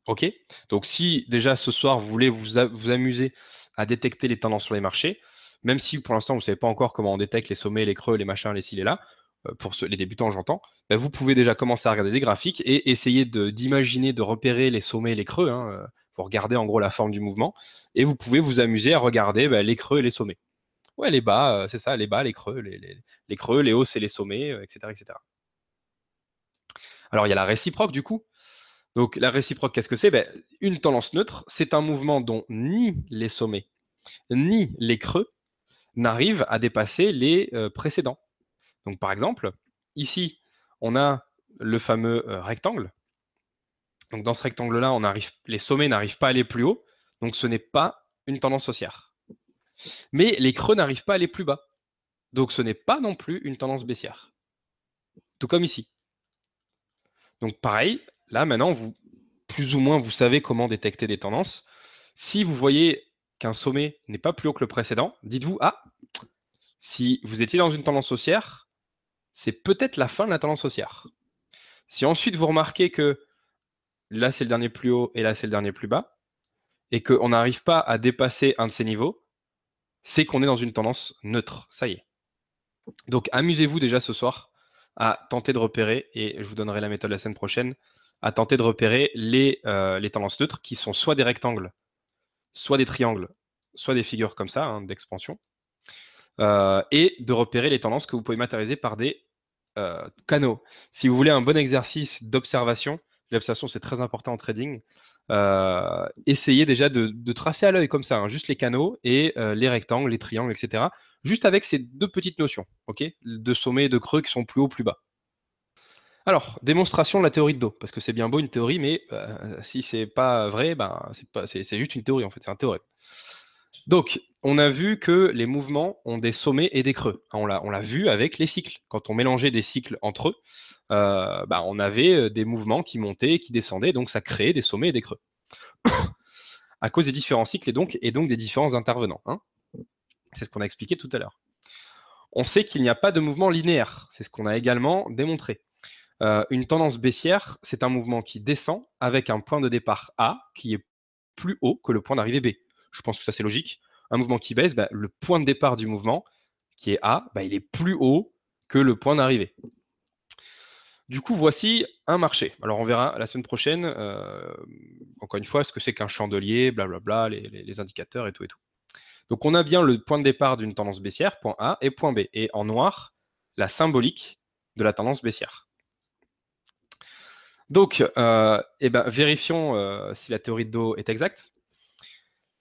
OK Donc si déjà ce soir, vous voulez vous, amuser à détecter les tendances sur les marchés, même si pour l'instant, vous ne savez pas encore comment on détecte les sommets, les creux, les machins, les ci, là, euh, pour les débutants j'entends, bah, vous pouvez déjà commencer à regarder des graphiques et essayer d'imaginer, de, repérer les sommets et les creux. Hein, euh, pour regarder en gros la forme du mouvement. Et vous pouvez vous amuser à regarder bah, les creux et les sommets. Ouais, les bas, euh, c'est ça, les bas, les creux, les, creux, les hausses et les sommets, etc., etc. Alors il y a la réciproque du coup. Donc la réciproque, qu'est-ce que c'est ben, Une tendance neutre, c'est un mouvement dont ni les sommets ni les creux n'arrivent à dépasser les précédents. Donc par exemple, ici, on a le fameux euh, rectangle. Donc dans ce rectangle-là, les sommets n'arrivent pas à aller plus haut, donc ce n'est pas une tendance haussière. Mais les creux n'arrivent pas à aller plus bas, donc ce n'est pas non plus une tendance baissière. Tout comme ici. Donc pareil, là maintenant, vous, plus ou moins, vous savez comment détecter des tendances. Si vous voyez qu'un sommet n'est pas plus haut que le précédent, dites-vous, ah, si vous étiez dans une tendance haussière, c'est peut-être la fin de la tendance haussière. Si ensuite vous remarquez que là c'est le dernier plus haut et là c'est le dernier plus bas, et qu'on n'arrive pas à dépasser un de ces niveaux, c'est qu'on est dans une tendance neutre. Ça y est. Donc amusez-vous déjà ce soir à tenter de repérer, et je vous donnerai la méthode la semaine prochaine, à tenter de repérer les, euh, les tendances neutres qui sont soit des rectangles, soit des triangles, soit des figures comme ça, hein, d'expansion, euh, et de repérer les tendances que vous pouvez matérialiser par des euh, canaux. Si vous voulez un bon exercice d'observation, l'observation c'est très important en trading, euh, essayez déjà de, tracer à l'œil comme ça, hein, juste les canaux et les rectangles, les triangles, etc. Juste avec ces deux petites notions, ok De sommet et de creux qui sont plus haut, plus bas. Alors, démonstration de la théorie de dos, parce que c'est bien beau une théorie, mais si c'est pas vrai, ben, c'est juste une théorie en fait, c'est un théorème. Donc, on a vu que les mouvements ont des sommets et des creux. Hein, on l'a vu avec les cycles. Quand on mélangeait des cycles entre eux, euh, bah, on avait euh, des mouvements qui montaient et qui descendaient, donc ça créait des sommets et des creux. à cause des différents cycles et donc, et donc des différents intervenants. Hein. C'est ce qu'on a expliqué tout à l'heure. On sait qu'il n'y a pas de mouvement linéaire. C'est ce qu'on a également démontré. Euh, une tendance baissière, c'est un mouvement qui descend avec un point de départ A qui est plus haut que le point d'arrivée B. Je pense que ça, c'est logique. Un mouvement qui baisse, bah, le point de départ du mouvement, qui est A, bah, il est plus haut que le point d'arrivée. Du coup, voici un marché. Alors, on verra la semaine prochaine, euh, encore une fois, ce que c'est qu'un chandelier, blablabla, les, les, les indicateurs et tout et tout. Donc, on a bien le point de départ d'une tendance baissière, point A et point B. Et en noir, la symbolique de la tendance baissière. Donc, euh, eh ben, vérifions euh, si la théorie de Do est exacte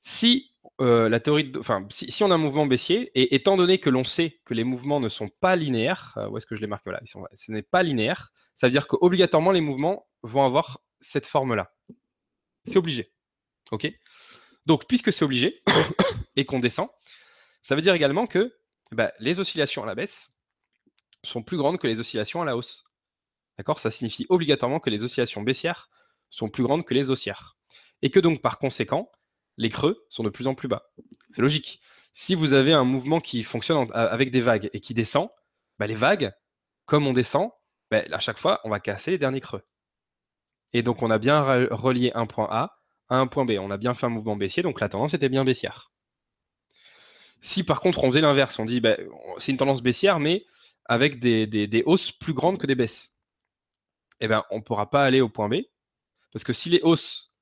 si euh, la théorie, si, on a un mouvement baissier, et étant donné que l'on sait que les mouvements ne sont pas linéaires, euh, où est-ce que je les marque Voilà, ce n'est pas linéaire, ça veut dire qu'obligatoirement les mouvements vont avoir cette forme-là. C'est obligé. OK Donc, puisque c'est obligé et qu'on descend, ça veut dire également que bah, les oscillations à la baisse sont plus grandes que les oscillations à la hausse. D'accord Ça signifie obligatoirement que les oscillations baissières sont plus grandes que les haussières. Et que donc, par conséquent, les creux sont de plus en plus bas. C'est logique. Si vous avez un mouvement qui fonctionne avec des vagues et qui descend, bah, les vagues, comme on descend, bah, à chaque fois, on va casser les derniers creux. Et donc, on a bien relié un point A à un point B. On a bien fait un mouvement baissier, donc la tendance était bien baissière. Si par contre, on faisait l'inverse, on dit bah, c'est une tendance baissière, mais avec des, hausses plus grandes que des baisses, eh ben, on ne pourra pas aller au point B, parce que si les hausses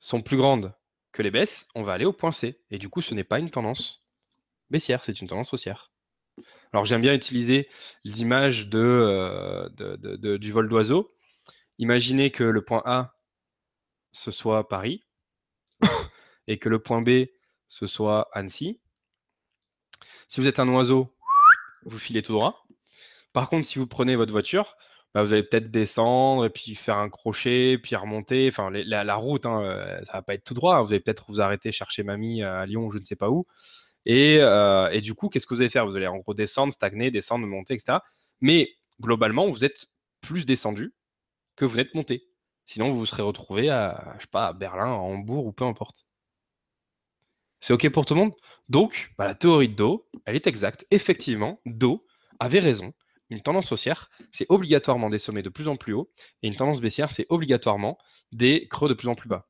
sont plus grandes les baisses, on va aller au point C. Et du coup, ce n'est pas une tendance baissière, c'est une tendance haussière. Alors j'aime bien utiliser l'image de, euh, de, du vol d'oiseau. Imaginez que le point A, ce soit Paris, et que le point B, ce soit Annecy. Si vous êtes un oiseau, vous filez tout droit. Par contre, si vous prenez votre voiture, bah, vous allez peut-être descendre et puis faire un crochet, puis remonter. Enfin, la, route, hein, euh, ça va pas être tout droit. Hein. Vous allez peut-être vous arrêter chercher mamie euh, à Lyon, je ne sais pas où. Euh, et, du coup, qu'est-ce que vous allez faire Vous allez en gros descendre, stagner, descendre, monter, etc. Mais globalement, vous êtes plus descendu que vous n'êtes monté. Sinon, vous vous serez retrouvé à, je sais pas, à Berlin, à Hambourg ou peu importe. C'est OK pour tout le monde Donc, bah, la théorie de Do, elle est exacte. Effectivement, Do avait raison une tendance haussière, c'est obligatoirement des sommets de plus en plus hauts, et une tendance baissière, c'est obligatoirement des creux de plus en plus bas.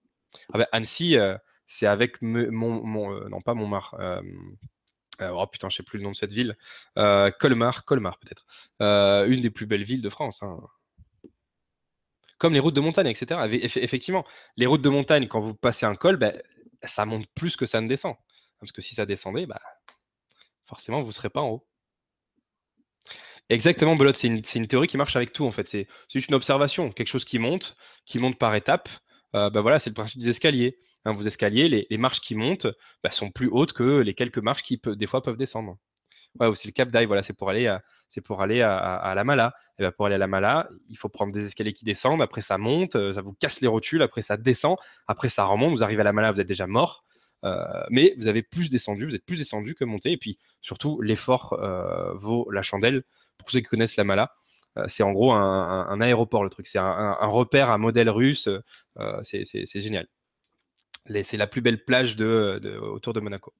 Ah ben, Annecy, euh, c'est avec mon, euh, non pas Montmartre, euh, oh putain, je sais plus le nom de cette ville, Colmar, Colmar peut-être, une des plus belles villes de France. Hein. Comme les routes de montagne, etc. effectivement, les routes de montagne, quand vous passez un col, bah, ça monte plus que ça ne descend. Parce que si ça descendait, bah, forcément, vous ne serez pas en haut. Exactement, Belote, c'est une, théorie qui marche avec tout en fait. C'est juste une observation, quelque chose qui monte, qui monte par étapes. Euh, bah voilà, c'est le principe des escaliers. Vous hein. vos escaliers, les, marches qui montent bah, sont plus hautes que les quelques marches qui des fois peuvent descendre. Ouais, ou c'est le cap d'ail, voilà, c'est pour aller à, c'est pour aller à, la mala. Eh ben, pour aller à la mala, il faut prendre des escaliers qui descendent, après ça monte, euh, ça vous casse les rotules, après ça descend, après ça remonte, vous arrivez à la mala, vous êtes déjà mort. Euh, mais vous avez plus descendu, vous êtes plus descendu que monté, et puis surtout l'effort euh, vaut la chandelle pour ceux qui connaissent la Mala, euh, c'est en gros un, aéroport le truc. C'est un, repère à modèle russe. Euh, c'est génial. C'est la plus belle plage de, autour de Monaco.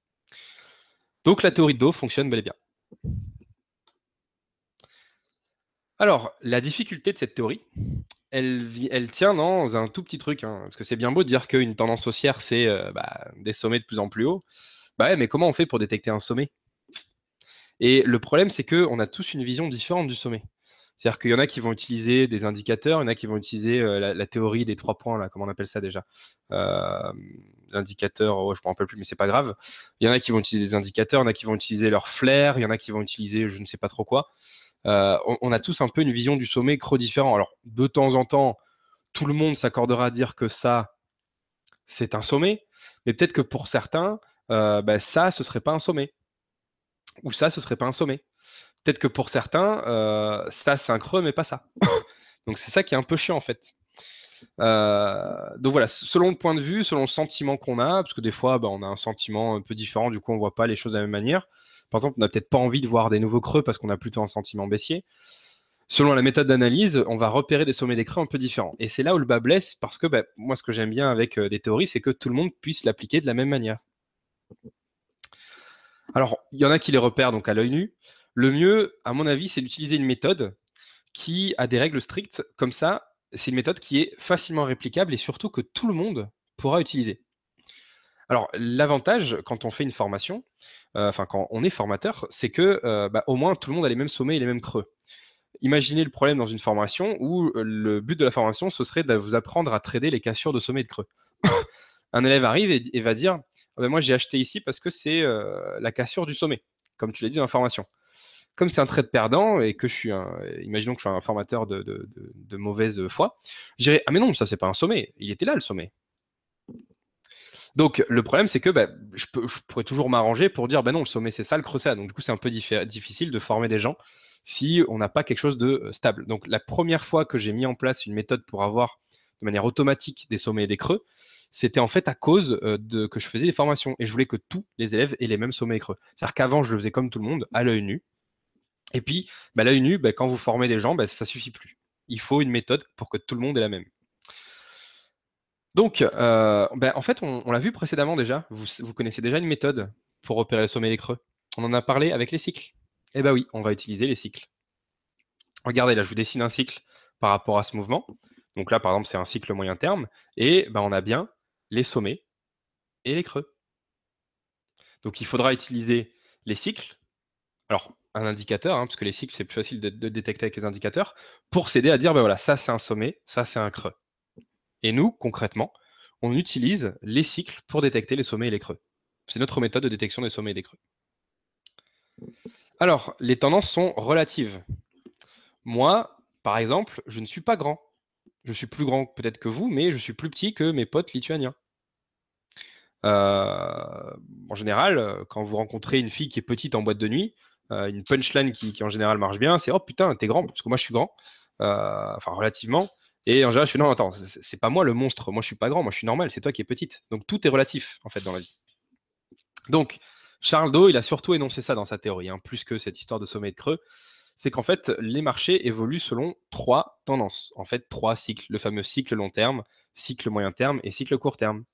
Donc la théorie de fonctionne bel et bien. Alors, la difficulté de cette théorie, elle, tient dans un tout petit truc. Hein, parce que c'est bien beau de dire qu'une tendance haussière, c'est euh, bah, des sommets de plus en plus haut. Bah mais comment on fait pour détecter un sommet et le problème, c'est qu'on a tous une vision différente du sommet. C'est-à-dire qu'il y en a qui vont utiliser des indicateurs, il y en a qui vont utiliser euh, la, théorie des trois points, là, comment on appelle ça déjà euh, L'indicateur, oh, je ne me rappelle plus, mais c'est pas grave. Il y en a qui vont utiliser des indicateurs, il y en a qui vont utiliser leur flair, il y en a qui vont utiliser je ne sais pas trop quoi. Euh, on, a tous un peu une vision du sommet creux différent. Alors, de temps en temps, tout le monde s'accordera à dire que ça, c'est un sommet, mais peut-être que pour certains, ben, ça, ce ne serait pas un sommet. Ou ça, ce serait pas un sommet. Peut-être que pour certains, euh, ça, c'est un creux, mais pas ça. donc c'est ça qui est un peu chiant, en fait. Euh, donc voilà, selon le point de vue, selon le sentiment qu'on a, parce que des fois, bah, on a un sentiment un peu différent, du coup, on voit pas les choses de la même manière. Par exemple, on n'a peut-être pas envie de voir des nouveaux creux parce qu'on a plutôt un sentiment baissier. Selon la méthode d'analyse, on va repérer des sommets des creux un peu différents. Et c'est là où le bas blesse, parce que bah, moi, ce que j'aime bien avec euh, des théories, c'est que tout le monde puisse l'appliquer de la même manière. Alors, il y en a qui les repèrent donc à l'œil nu. Le mieux, à mon avis, c'est d'utiliser une méthode qui a des règles strictes. Comme ça, c'est une méthode qui est facilement réplicable et surtout que tout le monde pourra utiliser. Alors, l'avantage quand on fait une formation, euh, enfin quand on est formateur, c'est que euh, bah, au moins tout le monde a les mêmes sommets et les mêmes creux. Imaginez le problème dans une formation où euh, le but de la formation, ce serait de vous apprendre à trader les cassures de sommets et de creux. Un élève arrive et va dire ah ben, moi j'ai acheté ici parce que c'est euh, la cassure du sommet, comme tu l'as dit dans l'information. Comme c'est un trait de perdant et que je suis un, imaginons que je suis un formateur de, mauvaise foi, je ah mais non ça c'est pas un sommet, il était là le sommet. Donc le problème c'est que ben, je, pourrais toujours m'arranger pour dire ben non le sommet c'est ça, le creux ça. Donc du coup c'est un peu difficile de former des gens si on n'a pas quelque chose de euh, stable. Donc la première fois que j'ai mis en place une méthode pour avoir de manière automatique des sommets et des creux, c'était en fait à cause euh, de, que je faisais des formations et je voulais que tous les élèves aient les mêmes sommets creux. C'est-à-dire qu'avant, je le faisais comme tout le monde, à l'œil nu. Et puis, à bah, l'œil nu, bah, quand vous formez des gens, ça bah, ça suffit plus. Il faut une méthode pour que tout le monde ait la même. Donc, euh, en fait, on, l'a vu précédemment déjà. Vous, connaissez déjà une méthode pour repérer le sommet et les creux. On en a parlé avec les cycles. Eh bien oui, on va utiliser les cycles. Regardez, là, je vous dessine un cycle par rapport à ce mouvement. Donc là, par exemple, c'est un cycle moyen terme. Et on a bien les sommets et les creux. Donc il faudra utiliser les cycles, alors un indicateur, hein, parce que les cycles c'est plus facile de, détecter avec les indicateurs, pour s'aider à dire ben voilà, ça c'est un sommet, ça c'est un creux. Et nous, concrètement, on utilise les cycles pour détecter les sommets et les creux. C'est notre méthode de détection des sommets et des creux. Alors, les tendances sont relatives. Moi, par exemple, je ne suis pas grand. Je suis plus grand peut-être que vous, mais je suis plus petit que mes potes lituaniens. Euh, en général, euh, quand vous rencontrez une fille qui est petite en boîte de nuit, euh, une punchline qui, en général marche bien, c'est oh putain, t'es grand, parce que moi je suis grand, enfin relativement. Et en général, je fais non, attends, c'est pas moi le monstre, moi je suis pas grand, moi je suis normal, c'est toi qui es petite. Donc tout est relatif en fait dans la vie. Donc Charles Do il a surtout énoncé ça dans sa théorie, hein, plus que cette histoire de sommet de creux c'est qu'en fait, les marchés évoluent selon trois tendances, en fait trois cycles, le fameux cycle long terme, cycle moyen terme et cycle court terme.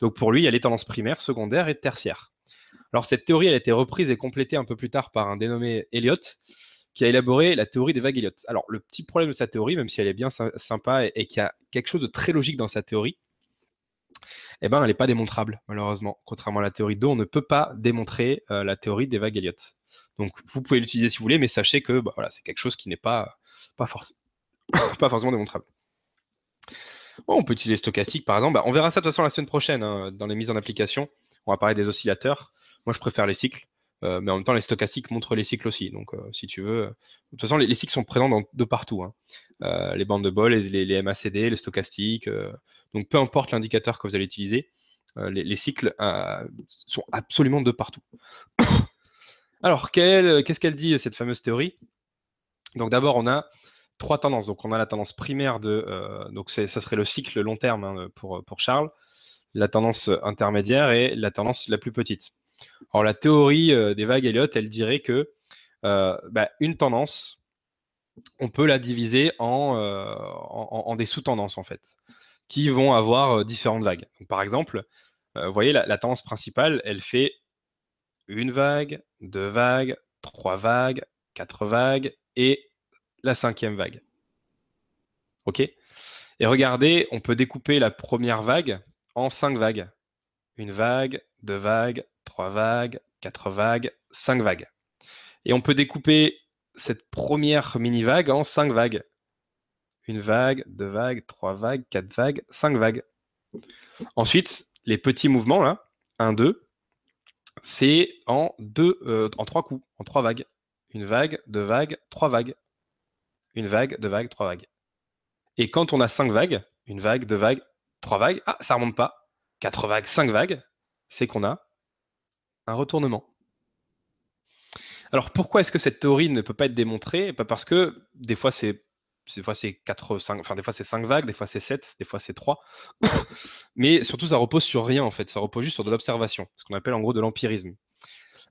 Donc pour lui, il y a les tendances primaires, secondaires et tertiaires. Alors cette théorie, elle a été reprise et complétée un peu plus tard par un dénommé Elliott, qui a élaboré la théorie des vagues Elliott. Alors le petit problème de sa théorie, même si elle est bien sympa et, qu'il y a quelque chose de très logique dans sa théorie, eh ben, elle n'est pas démontrable, malheureusement. Contrairement à la théorie d'eau, on ne peut pas démontrer euh, la théorie des vagues Elliott. Donc vous pouvez l'utiliser si vous voulez, mais sachez que bah, voilà, c'est quelque chose qui n'est pas, pas, forcément démontrable. on peut utiliser les stochastiques par exemple. Bah, on verra ça de toute façon la semaine prochaine hein, dans les mises en application. On va parler des oscillateurs. Moi, je préfère les cycles, euh, mais en même temps, les stochastiques montrent les cycles aussi. Donc, euh, si tu veux, euh, de toute façon, les, cycles sont présents de partout. Hein. les bandes de bol, les, MACD, les stochastiques. donc, peu importe l'indicateur que vous allez utiliser, les cycles sont absolument de partout. Alors, euh, qu'est-ce qu'elle dit, euh, cette fameuse théorie Donc, d'abord, on a trois tendances. Donc, on a la tendance primaire de. Euh, donc, ça serait le cycle long terme hein, pour, Charles, la tendance intermédiaire et la tendance la plus petite. Alors, la théorie des vagues Elliott, elle dirait que bah, une tendance, on peut la diviser en, en, des sous-tendances, en fait, qui vont avoir différentes vagues. par exemple, vous voyez, la, tendance principale, elle fait une vague, deux vagues, trois vagues, quatre vagues et la cinquième vague. OK Et regardez, on peut découper la première vague en cinq vagues. Une vague, deux vagues, trois vagues, quatre vagues, cinq vagues. Et on peut découper cette première mini-vague en cinq vagues. Une vague, deux vagues, trois vagues, quatre vagues, cinq vagues. Ensuite, les petits mouvements, là, 1, 2, c'est en deux, euh, en trois coups, en trois vagues. Une vague, deux vagues, trois vagues. Une vague, deux vagues, trois vagues. Et quand on a cinq vagues, une vague, deux vagues, trois vagues, ah, ça remonte pas. Quatre vagues, cinq vagues, c'est qu'on a un retournement. Alors pourquoi est-ce que cette théorie ne peut pas être démontrée eh ben, Parce que des fois c'est des fois c'est 4, 5, enfin des fois c'est 5 vagues, des fois c'est 7, des fois c'est 3. Mais surtout ça repose sur rien en fait, ça repose juste sur de l'observation, ce qu'on appelle en gros de l'empirisme.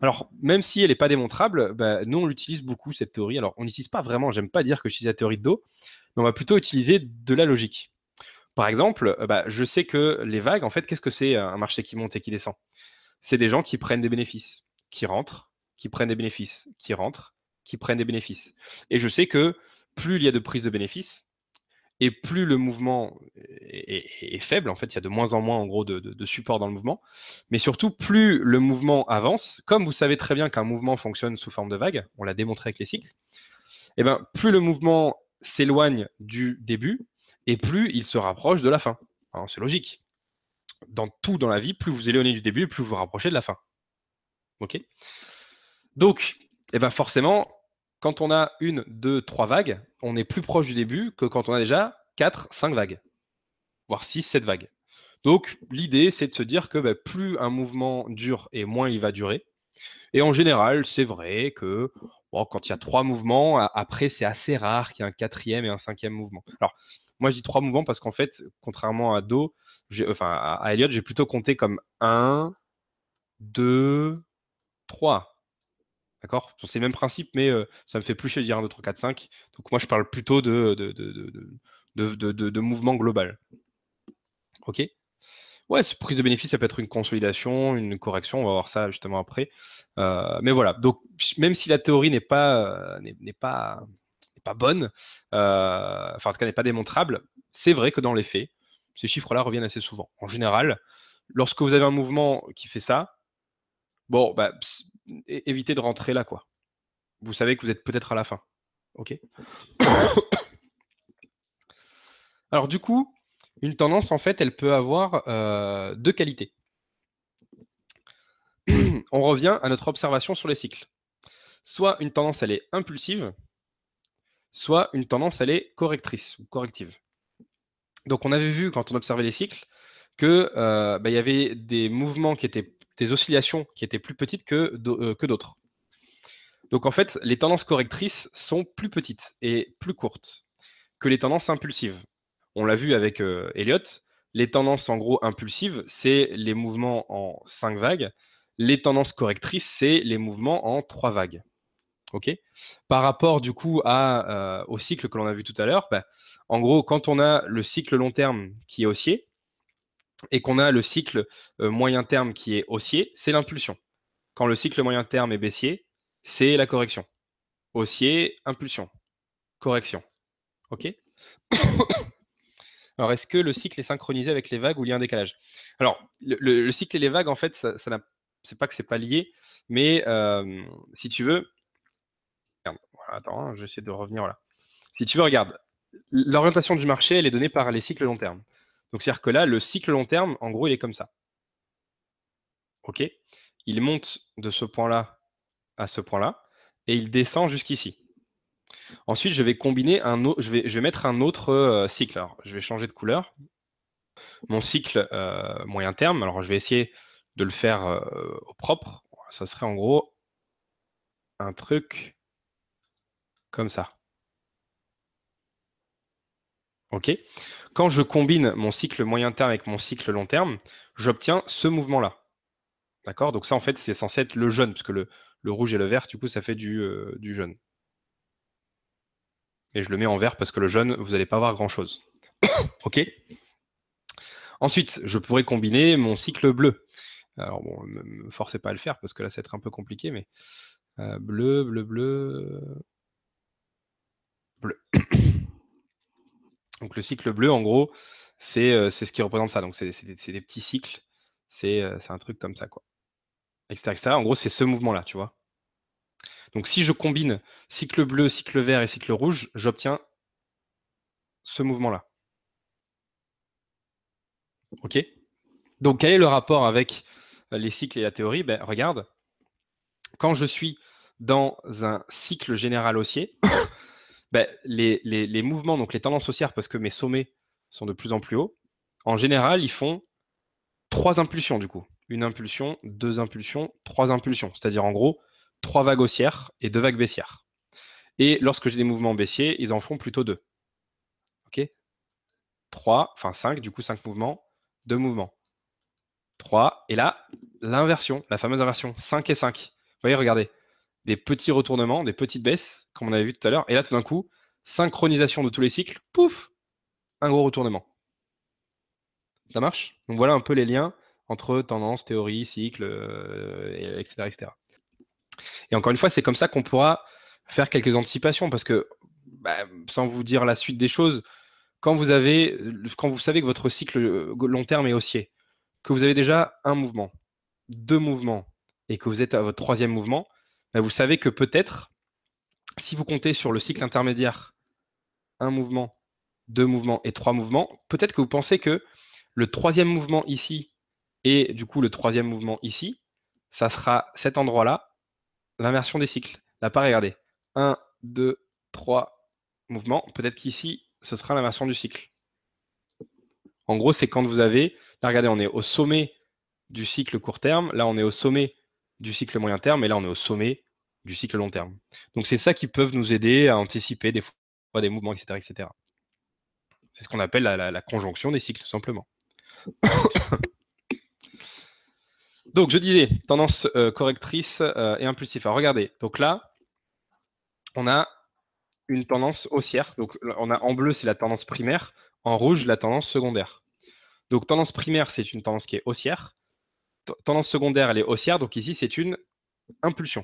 Alors même si elle n'est pas démontrable, bah, nous on l'utilise beaucoup cette théorie. Alors on n'utilise pas vraiment, j'aime pas dire que j'utilise la théorie de dos mais on va plutôt utiliser de la logique. Par exemple, bah, je sais que les vagues, en fait, qu'est-ce que c'est un marché qui monte et qui descend C'est des gens qui prennent des bénéfices, qui rentrent, qui prennent des bénéfices, qui rentrent, qui prennent des bénéfices. Et je sais que plus il y a de prise de bénéfices, et plus le mouvement est, faible, en fait, il y a de moins en moins en gros de, support dans le mouvement, mais surtout plus le mouvement avance, comme vous savez très bien qu'un mouvement fonctionne sous forme de vague, on l'a démontré avec les cycles, et eh ben, plus le mouvement s'éloigne du début et plus il se rapproche de la fin. Hein, c'est logique. Dans tout dans la vie, plus vous éloignez du début, plus vous vous rapprochez de la fin. Ok Donc, et eh ben forcément, quand on a une, deux, trois vagues, on est plus proche du début que quand on a déjà quatre, cinq vagues, voire six, sept vagues. Donc l'idée, c'est de se dire que bah, plus un mouvement dure et moins il va durer. Et en général, c'est vrai que quand il y a trois mouvements, après, c'est assez rare qu'il y ait un quatrième et un cinquième mouvement. Alors, moi, je dis trois mouvements parce qu'en fait, contrairement à Do, enfin à Elliott, j'ai plutôt compté comme un, deux, trois. D'accord C'est le mêmes principes, mais euh, ça me fait plus de dire 1, 2, 3, 4, 5. Donc moi, je parle plutôt de, de, mouvement global. OK Ouais, cette prise de bénéfice, ça peut être une consolidation, une correction, on va voir ça justement après. Euh, mais voilà, donc même si la théorie n'est pas, euh, pas, pas bonne, enfin en tout cas n'est pas démontrable, c'est vrai que dans les faits, ces chiffres-là reviennent assez souvent. En général, lorsque vous avez un mouvement qui fait ça, bon, bah, éviter de rentrer là, quoi. Vous savez que vous êtes peut-être à la fin. OK Alors du coup, une tendance, en fait, elle peut avoir euh, deux qualités. On revient à notre observation sur les cycles. Soit une tendance, elle est impulsive, soit une tendance, elle est correctrice ou corrective. Donc on avait vu quand on observait les cycles que euh, bah, il y avait des mouvements qui étaient des oscillations qui étaient plus petites que, euh, que d'autres. Donc en fait, les tendances correctrices sont plus petites et plus courtes que les tendances impulsives. On l'a vu avec euh, Elliott, les tendances en gros impulsives, c'est les mouvements en 5 vagues. Les tendances correctrices, c'est les mouvements en 3 vagues. OK Par rapport du coup à, euh, au cycle que l'on a vu tout à l'heure, bah, en gros, quand on a le cycle long terme qui est haussier, et qu'on a le cycle euh, moyen terme qui est haussier, c'est l'impulsion. Quand le cycle moyen terme est baissier, c'est la correction. Haussier, impulsion, correction. OK Alors, est-ce que le cycle est synchronisé avec les vagues ou il y a un décalage Alors, le, cycle et les vagues, en fait, ça, c'est pas que c'est pas lié, mais euh, si tu veux, attends, hein, j'essaie de revenir là. Si tu veux, regarde, l'orientation du marché, elle est donnée par les cycles long terme. Donc c'est-à-dire que là, le cycle long terme, en gros, il est comme ça. OK Il monte de ce point-là à ce point-là et il descend jusqu'ici. Ensuite, je vais combiner un je vais, je vais mettre un autre euh, cycle. Alors, je vais changer de couleur. Mon cycle euh, moyen terme, alors je vais essayer de le faire euh, au propre. Ça serait en gros un truc comme ça. OK quand je combine mon cycle moyen terme avec mon cycle long terme, j'obtiens ce mouvement-là. D'accord Donc ça, en fait, c'est censé être le jaune, parce que le, rouge et le vert, du coup, ça fait euh, du, jaune. Et je le mets en vert parce que le jaune, vous n'allez pas voir grand-chose. OK Ensuite, je pourrais combiner mon cycle bleu. Alors bon, ne me forcez pas à le faire parce que là, ça va être un peu compliqué, mais euh, bleu, bleu, bleu, bleu. Donc le cycle bleu, en gros, c'est euh, ce qui représente ça. Donc c'est des petits cycles. Euh, c'est un truc comme ça, quoi. Etc., En gros, c'est ce mouvement-là, tu vois. Donc si je combine cycle bleu, cycle vert et cycle rouge, j'obtiens ce mouvement-là. OK Donc quel est le rapport avec euh, les cycles et la théorie ben, Regarde, quand je suis dans un cycle général haussier, bah, les, mouvements, donc les tendances haussières, parce que mes sommets sont de plus en plus hauts, en général, ils font trois impulsions du coup. Une impulsion, deux impulsions, trois impulsions. C'est-à-dire en gros, trois vagues haussières et deux vagues baissières. Et lorsque j'ai des mouvements baissiers, ils en font plutôt deux. OK trois enfin cinq du coup cinq mouvements, deux mouvements. trois et là, l'inversion, la fameuse inversion, cinq et cinq Vous voyez, regardez, des petits retournements, des petites baisses, comme on avait vu tout à l'heure. Et là, tout d'un coup, synchronisation de tous les cycles, pouf, un gros retournement. Ça marche Donc voilà un peu les liens entre tendance, théorie, cycle, etc., euh, etc. Et encore une fois, c'est comme ça qu'on pourra faire quelques anticipations, parce que, bah, sans vous dire la suite des choses, quand vous, avez, euh, quand vous savez que votre cycle euh, long terme est haussier, que vous avez déjà un mouvement, deux mouvements, et que vous êtes à votre troisième mouvement, bah, vous savez que peut-être, si vous comptez sur le cycle intermédiaire, un mouvement, deux mouvements et trois mouvements, peut-être que vous pensez que le troisième mouvement ici et du coup le troisième mouvement ici, ça sera cet endroit-là, l'inversion des cycles. Là, pas regardez. Un, deux, trois mouvements. Peut-être qu'ici, ce sera l'inversion du cycle. En gros, c'est quand vous avez, là regardez, on est au sommet du cycle court terme, là on est au sommet du cycle moyen terme, et là on est au sommet du cycle long terme. Donc c'est ça qui peut nous aider à anticiper des fois des mouvements, etc. etc. C'est ce qu'on appelle la, conjonction des cycles, tout simplement. donc je disais, tendance euh, correctrice euh, et impulsif. Alors regardez, donc là, on a une tendance haussière. Donc on a en bleu, c'est la tendance primaire, en rouge, la tendance secondaire. Donc tendance primaire, c'est une tendance qui est haussière tendance secondaire, elle est haussière, donc ici, c'est une impulsion.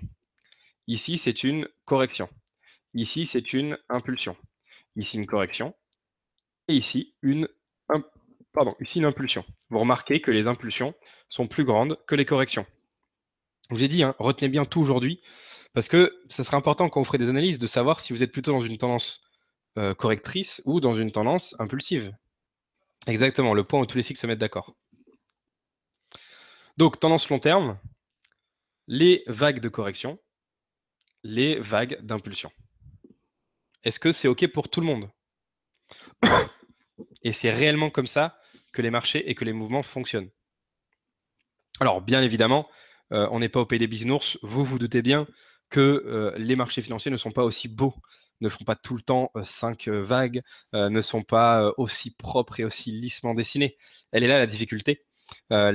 Ici, c'est une correction. Ici, c'est une impulsion. Ici, une correction. Et ici, une, Pardon, ici, une impulsion. Vous remarquez que les impulsions sont plus grandes que les corrections. Je vous ai dit, hein, retenez bien tout aujourd'hui, parce que ça sera important quand vous ferez des analyses de savoir si vous êtes plutôt dans une tendance euh, correctrice ou dans une tendance impulsive. Exactement, le point où tous les cycles se mettent d'accord. Donc, tendance long terme, les vagues de correction, les vagues d'impulsion. Est-ce que c'est OK pour tout le monde Et c'est réellement comme ça que les marchés et que les mouvements fonctionnent. Alors, bien évidemment, euh, on n'est pas au pays des bisounours. Vous vous doutez bien que euh, les marchés financiers ne sont pas aussi beaux, ne font pas tout le temps euh, cinq vagues, ne sont pas aussi propres et aussi lissement dessinés. Elle est là la difficulté, euh,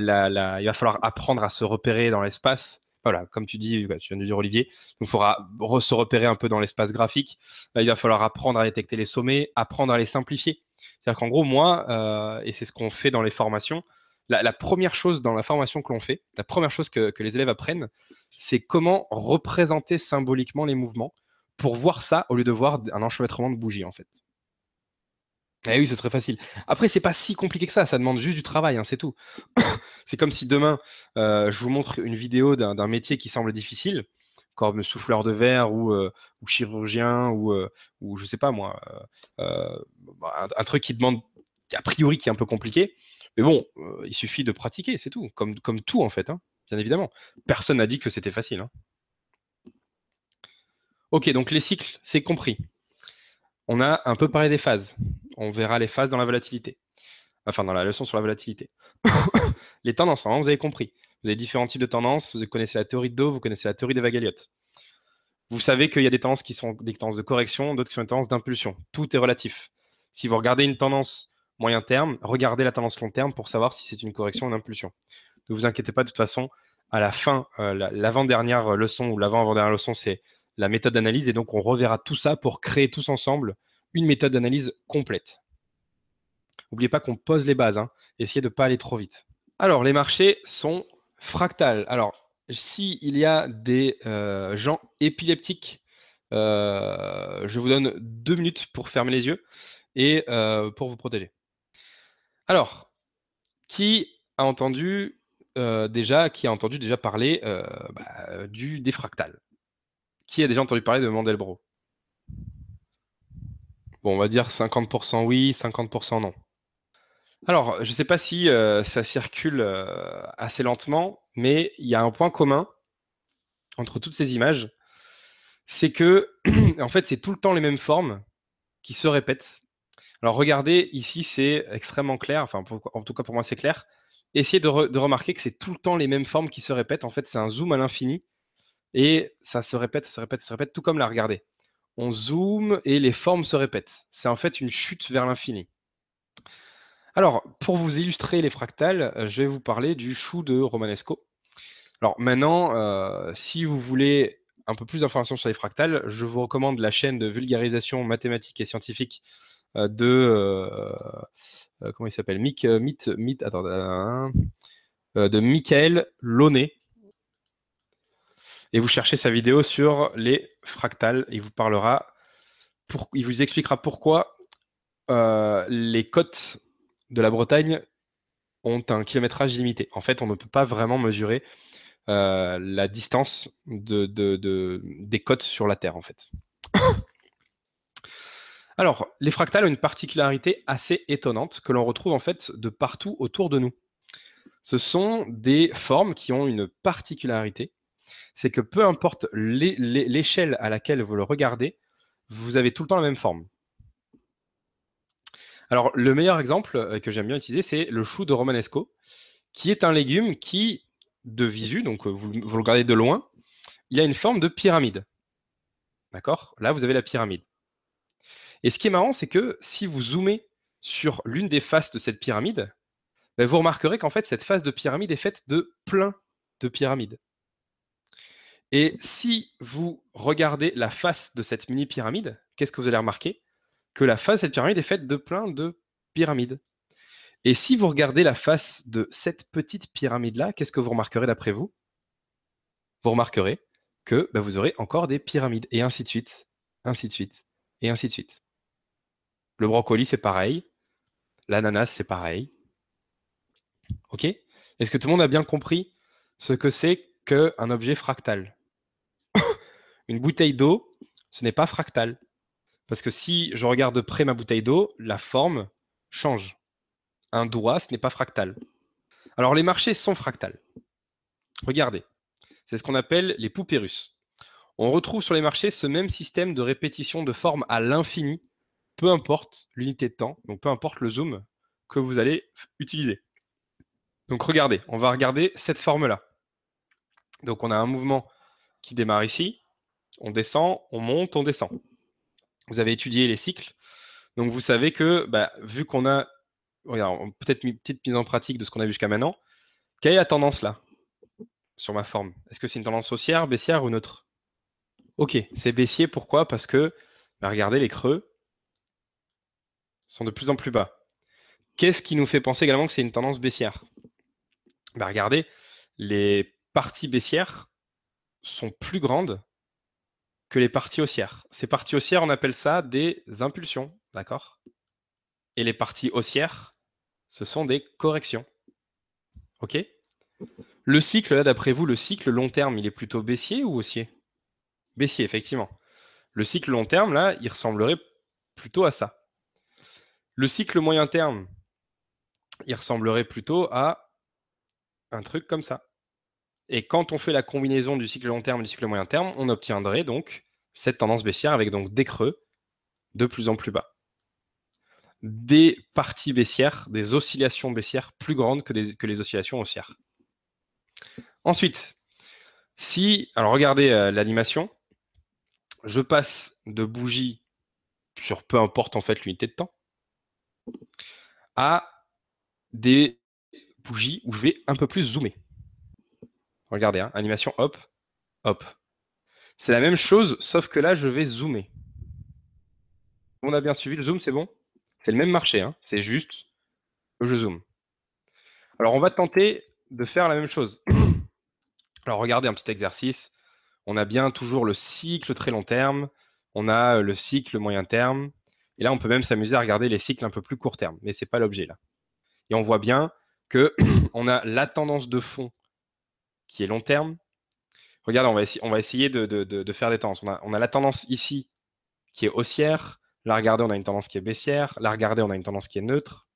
il va falloir apprendre à se repérer dans l'espace. Voilà, comme tu dis, bah, tu viens de dire Olivier, il faudra se repérer un peu dans l'espace graphique. il va falloir apprendre à détecter les sommets, apprendre à les simplifier. C'est-à-dire qu'en gros, moi, euh, et c'est ce qu'on fait dans les formations, la, première chose dans la formation que l'on fait, la première chose que, que les élèves apprennent, c'est comment représenter symboliquement les mouvements pour voir ça au lieu de voir un enchevêtrement de bougies, en fait. Eh oui, ce serait facile. Après, c'est pas si compliqué que ça. Ça demande juste du travail, hein, c'est tout. c'est comme si demain, euh, je vous montre une vidéo d'un métier qui semble difficile, comme souffleur de verre ou, euh, chirurgien ou, euh, ou je sais pas moi, bah, un, truc qui demande a priori qui est un peu compliqué. Mais bon, il suffit de pratiquer, c'est tout. Comme, tout en fait, hein, bien évidemment. Personne n'a dit que c'était facile. Hein. Ok, donc les cycles, c'est compris. On a un peu parlé des phases. On verra les phases dans la volatilité. Enfin, dans la leçon sur la volatilité. les tendances, hein, vous avez compris. Vous avez différents types de tendances. Vous connaissez la théorie de dow vous connaissez la théorie des vagues Vous savez qu'il y a des tendances qui sont des tendances de correction, d'autres qui sont des tendances d'impulsion. Tout est relatif. Si vous regardez une tendance moyen terme, regardez la tendance long terme pour savoir si c'est une correction ou une impulsion. Ne vous inquiétez pas, de toute façon, à la fin, euh, l'avant-dernière euh, leçon ou l'avant-avant-dernière leçon, c'est la méthode d'analyse. Et donc, on reverra tout ça pour créer tous ensemble une méthode d'analyse complète. N'oubliez pas qu'on pose les bases. Hein. Essayez de ne pas aller trop vite. Alors, les marchés sont fractales. Alors, s'il il y a des euh, gens épileptiques, euh, je vous donne deux minutes pour fermer les yeux et euh, pour vous protéger. Alors, qui a entendu déjà, qui a entendu déjà parler bah, du des fractales qui a déjà entendu parler de Mandelbrot Bon, on va dire 50% oui, 50% non. Alors, je ne sais pas si euh, ça circule euh, assez lentement, mais il y a un point commun entre toutes ces images, c'est que, en fait, c'est tout le temps les mêmes formes qui se répètent. Alors, regardez, ici, c'est extrêmement clair, enfin, en tout cas pour moi, c'est clair. Essayez de remarquer que c'est tout le temps les mêmes formes qui se répètent. En fait, c'est un zoom à l'infini et ça se répète, se répète, se répète, tout comme la regarder. On zoome et les formes se répètent. C'est en fait une chute vers l'infini. Alors, pour vous illustrer les fractales, euh, je vais vous parler du chou de Romanesco. Alors maintenant, euh, si vous voulez un peu plus d'informations sur les fractales, je vous recommande la chaîne de vulgarisation mathématique et scientifique euh, de... comment il s'appelle Mick, attends, de Michael Launay, et vous cherchez sa vidéo sur les fractales. Il vous parlera, il vous expliquera pourquoi euh, les côtes de la Bretagne ont un kilométrage limité. En fait, on ne peut pas vraiment mesurer euh, la distance des côtes sur la Terre, en fait. Alors, les fractales ont une particularité assez étonnante que l'on retrouve en fait de partout autour de nous. Ce sont des formes qui ont une particularité c'est que peu importe l'échelle à laquelle vous le regardez, vous avez tout le temps la même forme. Alors, le meilleur exemple euh, que j'aime bien utiliser, c'est le chou de Romanesco, qui est un légume qui, de visu, donc euh, vous, le regardez de loin, il a une forme de pyramide. D'accord Là, vous avez la pyramide. Et ce qui est marrant, c'est que si vous zoomez sur l'une des faces de cette pyramide, ben, vous remarquerez qu'en fait, cette face de pyramide est faite de plein de pyramides. Et si vous regardez la face de cette mini pyramide, qu'est-ce que vous allez remarquer Que la face de cette pyramide est faite de plein de pyramides. Et si vous regardez la face de cette petite pyramide-là, qu'est-ce que vous remarquerez d'après vous Vous remarquerez que bah, vous aurez encore des pyramides, et ainsi de suite, ainsi de suite, et ainsi de suite. Le brocoli, c'est pareil. L'ananas, c'est pareil. OK Est-ce que tout le monde a bien compris ce que c'est qu'un objet fractal une bouteille d'eau, ce n'est pas fractal. Parce que si je regarde de près ma bouteille d'eau, la forme change. Un doigt, ce n'est pas fractal. Alors les marchés sont fractales. Regardez, c'est ce qu'on appelle les poupées russes. On retrouve sur les marchés ce même système de répétition de forme à l'infini, peu importe l'unité de temps, donc peu importe le zoom que vous allez utiliser. Donc regardez, on va regarder cette forme-là. Donc on a un mouvement qui démarre ici, on descend, on monte, on descend. Vous avez étudié les cycles, donc vous savez que, bah, vu qu'on a, peut-être une petite mise en pratique de ce qu'on a vu jusqu'à maintenant, quelle est la tendance là sur ma forme Est-ce que c'est une tendance haussière, baissière ou neutre Ok, c'est baissier, pourquoi Parce que, bah, regardez, les creux sont de plus en plus bas. Qu'est-ce qui nous fait penser également que c'est une tendance baissière bah, Regardez, les parties baissières sont plus grandes que les parties haussières. Ces parties haussières, on appelle ça des impulsions, d'accord Et les parties haussières, ce sont des corrections. OK Le cycle, là, d'après vous, le cycle long terme, il est plutôt baissier ou haussier Baissier, effectivement. Le cycle long terme, là, il ressemblerait plutôt à ça. Le cycle moyen terme, il ressemblerait plutôt à un truc comme ça. Et quand on fait la combinaison du cycle long terme et du cycle moyen terme, on obtiendrait donc cette tendance baissière avec donc des creux de plus en plus bas. Des parties baissières, des oscillations baissières plus grandes que, les oscillations haussières. Ensuite, si, alors regardez euh, l'animation, je passe de bougies sur peu importe en fait l'unité de temps à des bougies où je vais un peu plus zoomer. Regardez, hein, animation, hop, hop. C'est la même chose, sauf que là, je vais zoomer. On a bien suivi le zoom, c'est bon C'est le même marché, hein. c'est juste que je zoome. Alors, on va tenter de faire la même chose. Alors, regardez un petit exercice. On a bien toujours le cycle très long terme, on a euh, le cycle moyen terme, et là, on peut même s'amuser à regarder les cycles un peu plus court terme, mais ce n'est pas l'objet là. Et on voit bien que on a la tendance de fond qui est long terme. Regarde, on va, essayer de, faire des tendances. On a, la tendance ici qui est haussière. Là, regarder. on a une tendance qui est baissière. Là, regarder. on a une tendance qui est neutre.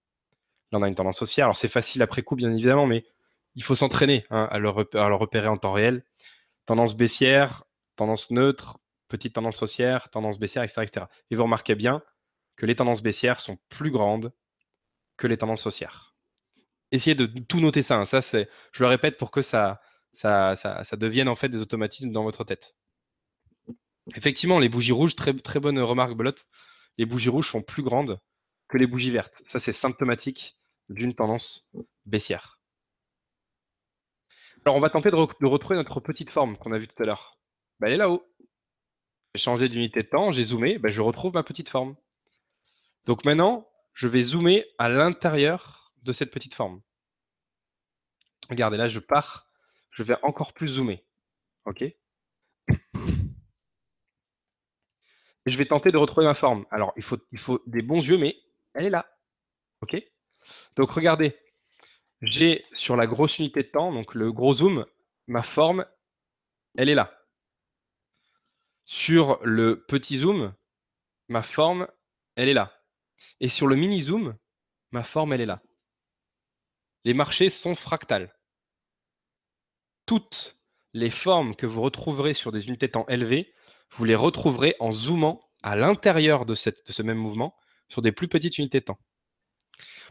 Là, on a une tendance haussière. Alors, c'est facile après coup, bien évidemment, mais il faut s'entraîner hein, à, le repérer en temps réel. Tendance baissière, tendance neutre, petite tendance haussière, tendance baissière, etc., etc. Et vous remarquez bien que les tendances baissières sont plus grandes que les tendances haussières essayez de tout noter ça. Hein. Ça, c'est, je le répète pour que ça, ça, ça, ça devienne en fait des automatismes dans votre tête. Effectivement, les bougies rouges, très, très bonne remarque, Belote, les bougies rouges sont plus grandes que les bougies vertes. Ça, c'est symptomatique d'une tendance baissière. Alors, on va tenter de, retrouver notre petite forme qu'on a vue tout à l'heure. Bah, elle est là-haut. J'ai changé d'unité de temps, j'ai zoomé, bah, je retrouve ma petite forme. Donc maintenant, je vais zoomer à l'intérieur de cette petite forme. Regardez, là, je pars je vais encore plus zoomer. OK Et je vais tenter de retrouver ma forme. Alors, il faut, il faut des bons yeux, mais elle est là. OK Donc, regardez, j'ai sur la grosse unité de temps, donc le gros zoom, ma forme, elle est là. Sur le petit zoom, ma forme, elle est là. Et sur le mini zoom, ma forme, elle est là. Les marchés sont fractales. Toutes les formes que vous retrouverez sur des unités temps élevées, vous les retrouverez en zoomant à l'intérieur de, ce même mouvement sur des plus petites unités temps.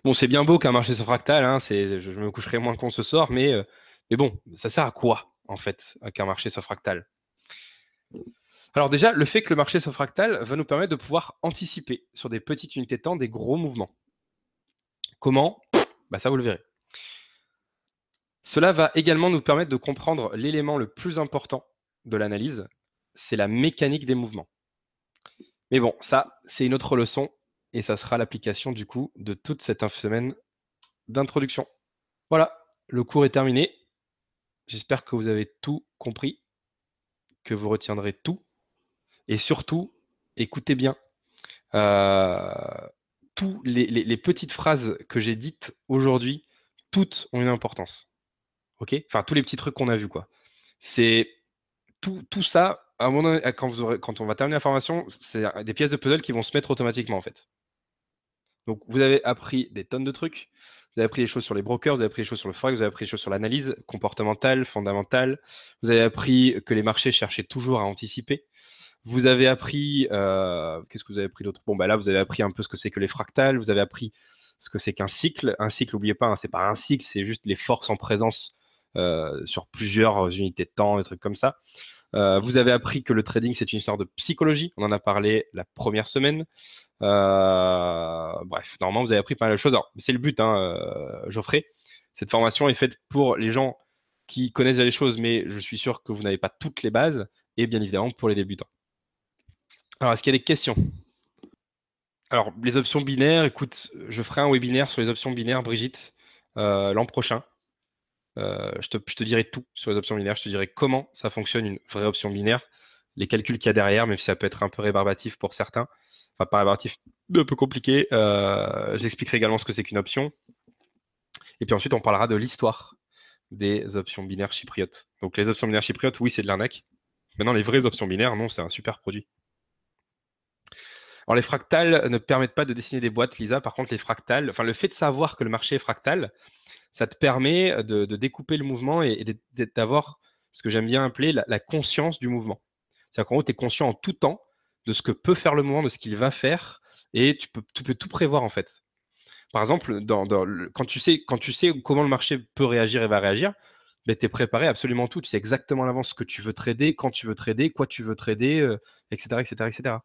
Bon, c'est bien beau qu'un marché soit fractal, hein, je, me coucherai moins qu'on se sort, mais, bon, ça sert à quoi, en fait, qu'un marché soit fractal Alors déjà, le fait que le marché soit fractal va nous permettre de pouvoir anticiper sur des petites unités temps des gros mouvements. Comment bah, Ça, vous le verrez. Cela va également nous permettre de comprendre l'élément le plus important de l'analyse, c'est la mécanique des mouvements. Mais bon, ça, c'est une autre leçon et ça sera l'application du coup de toute cette semaine d'introduction. Voilà, le cours est terminé. J'espère que vous avez tout compris, que vous retiendrez tout et surtout, écoutez bien. Euh, toutes les petites phrases que j'ai dites aujourd'hui, toutes ont une importance ok Enfin, tous les petits trucs qu'on a vus, quoi. C'est tout, tout ça, à un moment quand, quand on va terminer la formation, c'est des pièces de puzzle qui vont se mettre automatiquement, en fait. Donc, vous avez appris des tonnes de trucs. Vous avez appris des choses sur les brokers, vous avez appris des choses sur le forex, vous avez appris des choses sur l'analyse comportementale, fondamentale. Vous avez appris que les marchés cherchaient toujours à anticiper. Vous avez appris, euh, qu'est-ce que vous avez appris d'autre Bon, bah là, vous avez appris un peu ce que c'est que les fractales. Vous avez appris ce que c'est qu'un cycle. Un cycle, n'oubliez pas, hein, c'est pas un cycle, c'est juste les forces en présence euh, sur plusieurs unités de temps, des trucs comme ça. Euh, vous avez appris que le trading, c'est une histoire de psychologie. On en a parlé la première semaine. Euh, bref, normalement, vous avez appris pas mal de choses. c'est le but, hein, Geoffrey. Cette formation est faite pour les gens qui connaissent déjà les choses, mais je suis sûr que vous n'avez pas toutes les bases, et bien évidemment pour les débutants. Alors, est-ce qu'il y a des questions Alors, les options binaires, écoute, je ferai un webinaire sur les options binaires, Brigitte, l'an prochain. Euh, je, te, dirai tout sur les options binaires. Je te dirai comment ça fonctionne une vraie option binaire, les calculs qu'il y a derrière, même si ça peut être un peu rébarbatif pour certains. Enfin, pas rébarbatif, un peu compliqué. Euh, j'expliquerai également ce que c'est qu'une option. Et puis ensuite, on parlera de l'histoire des options binaires chypriotes. Donc, les options binaires chypriotes, oui, c'est de l'arnaque. Maintenant, les vraies options binaires, non, c'est un super produit. Alors les fractales euh, ne permettent pas de dessiner des boîtes, Lisa. Par contre, les fractales, enfin le fait de savoir que le marché est fractal, ça te permet euh, de, découper le mouvement et, d'avoir ce que j'aime bien appeler la, conscience du mouvement. C'est-à-dire qu'en gros, tu es conscient en tout temps de ce que peut faire le mouvement, de ce qu'il va faire, et tu peux, tout prévoir en fait. Par exemple, quand, tu sais, comment le marché peut réagir et va réagir, ben, tu es préparé absolument tout. Tu sais exactement à l'avance ce que tu veux trader, quand tu veux trader, quoi tu veux trader, etc., etc., etc.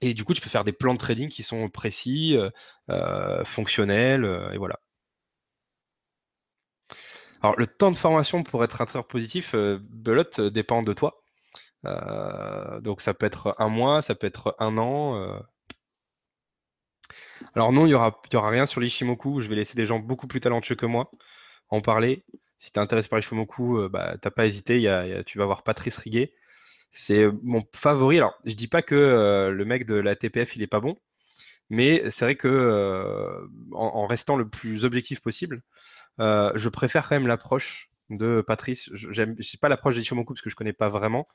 Et du coup, tu peux faire des plans de trading qui sont précis, euh, euh, fonctionnels, euh, et voilà. Alors, le temps de formation pour être un trader positif, belote, dépend de toi. donc, ça peut être un mois, ça peut être un an. Alors non, il n'y aura, aura rien sur l'Ishimoku. Je vais laisser des gens beaucoup plus talentueux que moi en parler. Si tu es intéressé par l'Ishimoku, tu bah, t'as pas hésité. tu vas voir Patrice Riguet c'est mon favori. Alors, je dis pas que euh, le mec de la TPF il est pas bon, mais c'est vrai que euh, en, restant le plus objectif possible, euh, je préfère quand même l'approche de Patrice. J'aime, sais pas l'approche de parce que je connais pas vraiment,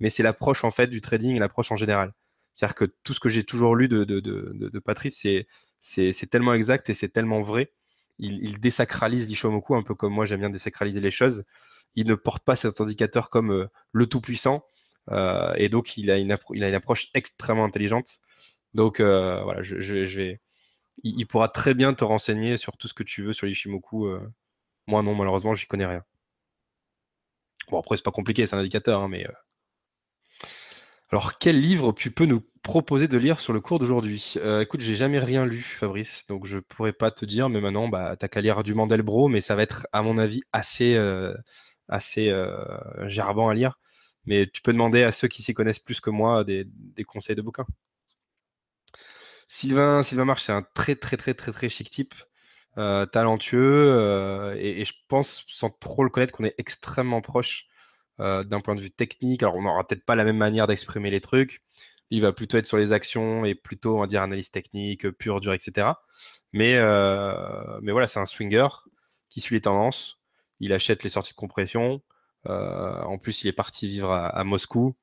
mais c'est l'approche en fait du trading et l'approche en général. C'est-à-dire que tout ce que j'ai toujours lu de, Patrice, c'est, tellement exact et c'est tellement vrai. Il, désacralise l'Ishomoku, un peu comme moi j'aime bien désacraliser les choses. Il ne porte pas cet indicateur comme le tout-puissant, euh, et donc, il a, une il a une approche extrêmement intelligente. Donc, euh, voilà, je, vais... il, pourra très bien te renseigner sur tout ce que tu veux sur l'Ishimoku. Euh, moi, non, malheureusement, j'y connais rien. Bon, après, c'est pas compliqué, c'est un indicateur, hein, mais. Alors, quel livre tu peux nous proposer de lire sur le cours d'aujourd'hui Écoute, j'ai jamais rien lu, Fabrice, donc je pourrais pas te dire, mais maintenant, bah, t'as qu'à lire du Mandelbro, mais ça va être, à mon avis, assez, assez gerbant à lire. Mais tu peux demander à ceux qui s'y connaissent plus que moi des, conseils de bouquins. Sylvain, Sylvain March, c'est un très, très, très, très, très chic type, euh, talentueux, euh, et, je pense, sans trop le connaître, qu'on est extrêmement proche euh, d'un point de vue technique. Alors, on n'aura peut-être pas la même manière d'exprimer les trucs. Il va plutôt être sur les actions et plutôt, on dire, analyse technique, pure, dure, etc. Mais, mais voilà, c'est un swinger qui suit les tendances. Il achète les sorties de compression. Euh, en plus, il est parti vivre à, Moscou.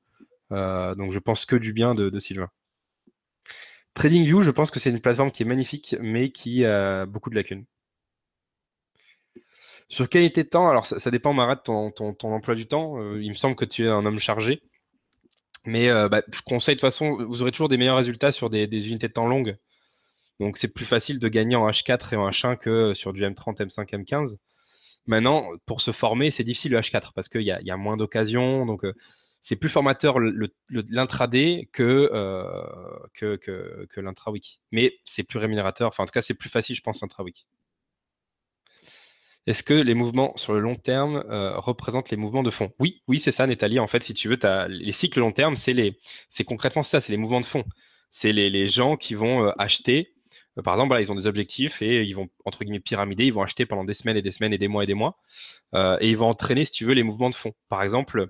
Euh, donc, je pense que du bien de, Sylvain. TradingView, je pense que c'est une plateforme qui est magnifique, mais qui a beaucoup de lacunes. Sur qualité de temps, alors ça, dépend, Marat, de ton, emploi du temps. Euh, il me semble que tu es un homme chargé. Mais bah, je conseille de toute façon, vous aurez toujours des meilleurs résultats sur des, des unités de temps longues. Donc c'est plus facile de gagner en H4 et en H1 que sur du M30, M5, M15. Maintenant, pour se former, c'est difficile le H4 parce qu'il y a, moins d'occasions. Donc, euh, c'est plus formateur l'intraday euh, que, que, que, Mais c'est plus rémunérateur. Enfin, en tout cas, c'est plus facile, je pense, lintra Est-ce que les mouvements sur le long terme euh, représentent les mouvements de fond Oui, oui, c'est ça, Nathalie. En fait, si tu veux, les cycles long terme, c'est concrètement ça, c'est les mouvements de fond. C'est les, les gens qui vont acheter euh, par exemple, ils ont des objectifs et ils vont entre guillemets pyramider, ils vont acheter pendant des semaines et des semaines et des mois et des mois, euh, et ils vont entraîner, si tu veux, les mouvements de fonds. Par exemple,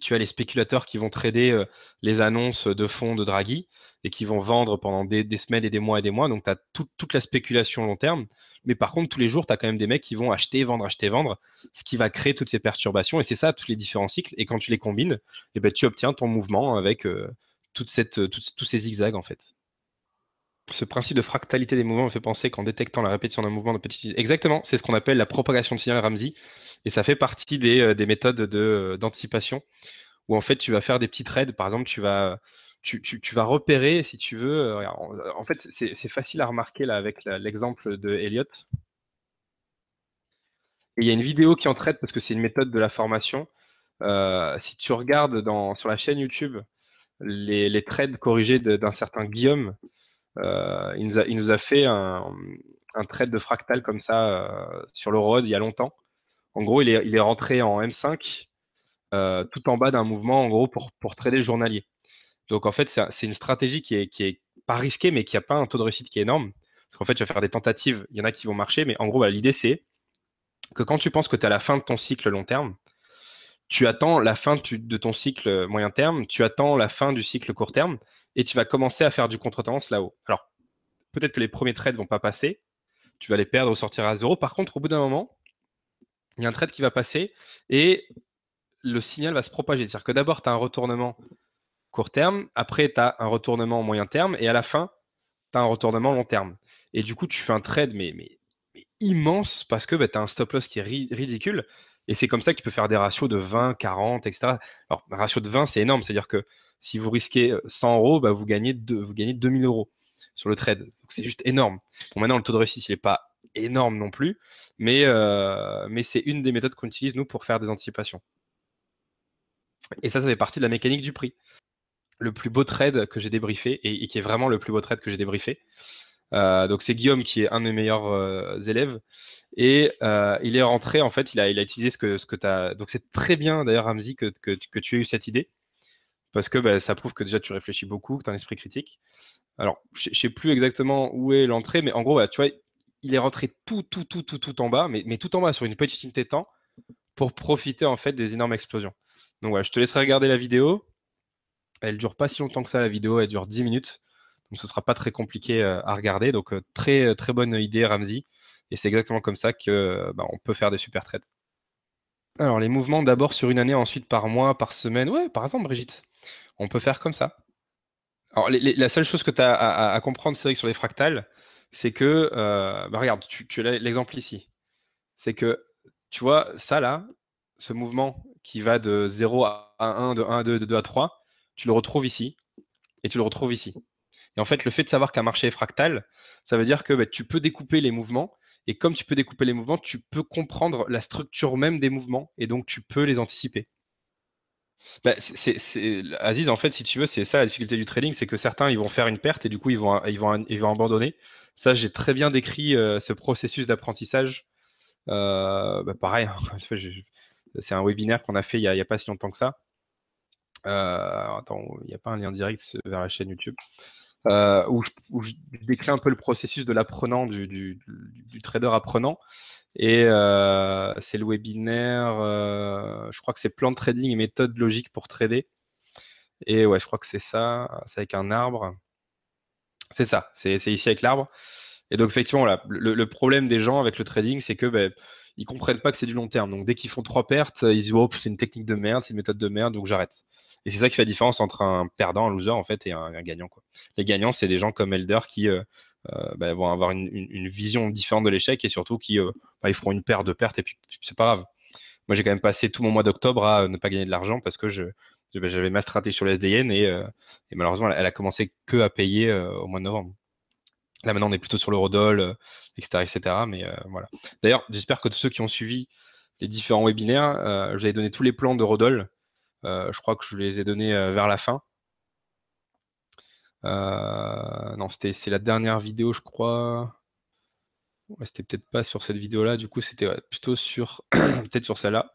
tu as les spéculateurs qui vont trader euh, les annonces de fonds de Draghi et qui vont vendre pendant des, semaines et des mois et des mois. Donc, tu as toute la spéculation long terme. Mais par contre, tous les jours, tu as quand même des mecs qui vont acheter, vendre, acheter, vendre, ce qui va créer toutes ces perturbations. Et c'est ça, tous les différents cycles. Et quand tu les combines, eh ben, tu obtiens ton mouvement avec tous ces zigzags, en fait. Ce principe de fractalité des mouvements me fait penser qu'en détectant la répétition d'un mouvement de petite Exactement, c'est ce qu'on appelle la propagation de signal Ramsey. Et ça fait partie des, euh, des méthodes euh, d'anticipation où en fait tu vas faire des petits trades. Par exemple, tu vas, tu, vas repérer, si tu veux. Euh, en, fait, c'est facile à remarquer là avec l'exemple de Elliot. Et il y a une vidéo qui en traite parce que c'est une méthode de la formation. si tu regardes dans, sur la chaîne YouTube les, les trades corrigés d'un certain Guillaume, euh, il, nous a, fait un, trade de fractal comme ça euh, sur le il y a longtemps. En gros, il est, rentré en M5 euh, tout en bas d'un mouvement en gros pour, pour trader journalier. Donc en fait, c'est une stratégie qui est, pas risquée, mais qui n'a pas un taux de réussite qui est énorme. Parce qu'en fait, tu vas faire des tentatives, il y en a qui vont marcher, mais en gros, l'idée c'est que quand tu penses que tu es à la fin de ton cycle long terme, tu attends la fin de ton cycle moyen terme, tu attends la fin du cycle court terme, et tu vas commencer à faire du contre-tendance là-haut. Alors, peut-être que les premiers trades vont pas passer, tu vas les perdre ou sortir à zéro. Par contre, au bout d'un moment, il y a un trade qui va passer et le signal va se propager. C'est-à-dire que d'abord, tu as un retournement court terme, après, tu as un retournement moyen terme et à la fin, tu as un retournement long terme. Et du coup, tu fais un trade, mais, mais, immense parce que bah, tu as un stop loss qui est ridicule. Et c'est comme ça que tu peux faire des ratios de 20, 40, etc. Alors, un ratio de 20, c'est énorme. C'est-à-dire que si vous risquez 100 euh, euros, bah, vous gagnez vous gagnez 2000 euros sur le trade. c'est juste énorme. Bon, maintenant le taux de réussite il n'est pas énorme non plus, euh, mais c'est une des méthodes qu'on utilise nous pour faire des anticipations. Et ça, ça fait partie de la mécanique du prix. Le plus beau trade que j'ai débriefé et, qui est vraiment le plus beau trade que j'ai débriefé. Euh, donc c'est Guillaume qui est un de mes meilleurs élèves et il est rentré en fait, il a utilisé ce que ce que Donc c'est très bien d'ailleurs Ramzi que, que tu aies eu cette idée parce que bah, ça prouve que déjà tu réfléchis beaucoup, que tu as un esprit critique. Alors, je ne sais plus exactement où est l'entrée, mais en gros, tu vois, il est rentré tout, tout, tout, tout, tout en bas, mais, tout en bas sur une petite unité de temps pour profiter en fait des énormes explosions. Donc, voilà je te laisserai regarder la vidéo. Elle dure pas si longtemps que ça, la vidéo, elle dure 10 minutes. Donc, ce sera pas très compliqué euh, à regarder. Donc, euh, très, euh, très bonne idée, Ramsey. Et c'est exactement comme ça que bah, on peut faire des super trades. Alors, les mouvements d'abord sur une année, ensuite par mois, par semaine. Ouais, par exemple, Brigitte on peut faire comme ça. Alors, la seule chose que tu as à, comprendre, c'est sur les fractales, c'est que, euh, bah, regarde, tu, as l'exemple ici. C'est que, tu vois, ça là, ce mouvement qui va de 0 à 1, de 1 à 2, de 2 à 3, tu le retrouves ici et tu le retrouves ici. Et en fait, le fait de savoir qu'un marché est fractal, ça veut dire que bah, tu peux découper les mouvements. Et comme tu peux découper les mouvements, tu peux comprendre la structure même des mouvements et donc tu peux les anticiper. Bah, Aziz, en fait, si tu veux, c'est ça la difficulté du trading, c'est que certains ils vont faire une perte et du coup ils vont ils vont ils vont abandonner. Ça, j'ai très bien décrit euh, ce processus d'apprentissage. Euh, bah, pareil, hein, c'est un webinaire qu'on a fait il y a, a, pas si longtemps que ça. Euh, attends, il n'y a pas un lien direct vers la chaîne YouTube où je, où, décris un peu le processus de l'apprenant du, du, du trader apprenant. Et euh, c'est le webinaire, euh, je crois que c'est plan de trading et méthode logique pour trader. Et ouais, je crois que c'est ça, c'est avec un arbre. C'est ça, c'est ici avec l'arbre. Et donc effectivement, le, problème des gens avec le trading, c'est que ben, ils comprennent pas que c'est du long terme. Donc dès qu'ils font trois pertes, ils disent oh c'est une technique de merde, c'est une méthode de merde, donc j'arrête. Et c'est ça qui fait la différence entre un perdant, un loser en fait, et un, gagnant. Quoi. Les gagnants, c'est des gens comme Elder qui euh, euh, bah, vont avoir une, une, vision différente de l'échec et surtout qui euh, bah, ils feront une paire de pertes et puis c'est pas grave. Moi j'ai quand même passé tout mon mois d'octobre à euh, ne pas gagner de l'argent parce que je bah, j'avais ma stratégie sur le SDN et, malheureusement elle, a commencé que à payer au mois de novembre. Là maintenant on est plutôt sur le etc., etc. Mais voilà. D'ailleurs j'espère que tous ceux qui ont suivi les différents webinaires, je vous ai donné tous les plans de Rodol. je crois que je les ai donnés vers la fin. Euh, non, c'était c'est la dernière vidéo, je crois. Ouais, c'était peut-être pas sur cette vidéo-là, du coup, c'était plutôt sur peut-être sur celle-là.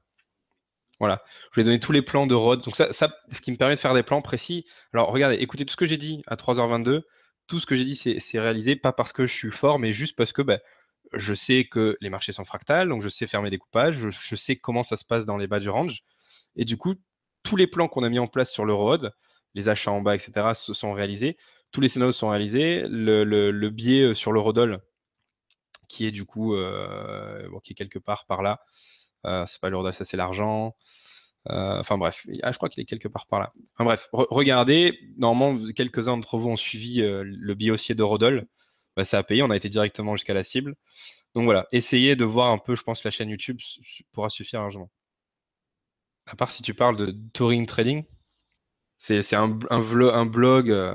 Voilà, je vais donner tous les plans de road Donc ça, ça, ce qui me permet de faire des plans précis. Alors regardez, écoutez tout ce que j'ai dit à 3h22. Tout ce que j'ai dit, c'est réalisé pas parce que je suis fort, mais juste parce que ben je sais que les marchés sont fractales, donc je sais fermer des coupages je, sais comment ça se passe dans les bas du range. Et du coup, tous les plans qu'on a mis en place sur le road les achats en bas, etc., se sont réalisés. Tous les scénarios sont réalisés. Le, biais euh, sur l'eurodoll, qui est du coup, euh, qui est quelque part par là. Euh, c'est pas l'eurodoll, ça c'est l'argent. enfin bref, ah, je crois qu'il est quelque part par là. Enfin bref, regardez. Normalement, quelques-uns d'entre vous ont suivi le biais haussier d'eurodoll. Bah, ça a payé, on a été directement jusqu'à la cible. Donc voilà, essayez de voir un peu, je pense, que la chaîne YouTube pourra suffire largement. À part si tu parles de touring trading. C'est un, un, un blog euh,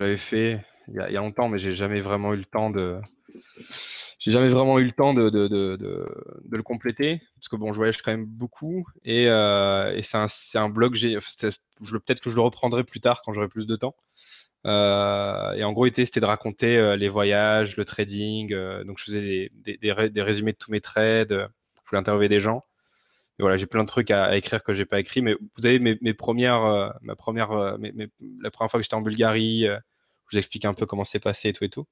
j'avais fait il y, a, longtemps, mais j'ai jamais vraiment eu le temps de. J'ai jamais vraiment eu le temps de, de, le compléter parce que bon, je voyage quand même beaucoup et, euh, c'est un, un, blog. Peut-être que je le reprendrai plus tard quand j'aurai plus de temps. Euh, et en gros, c'était de raconter les voyages, le trading. donc, je faisais des, des, des, résumés de tous mes trades. je voulais interviewer des gens voilà, j'ai plein de trucs à, écrire que j'ai pas écrit, mais vous avez mes, premières, euh, ma première, euh, la première fois que j'étais en Bulgarie, euh, je vous explique un peu comment c'est passé et tout et tout.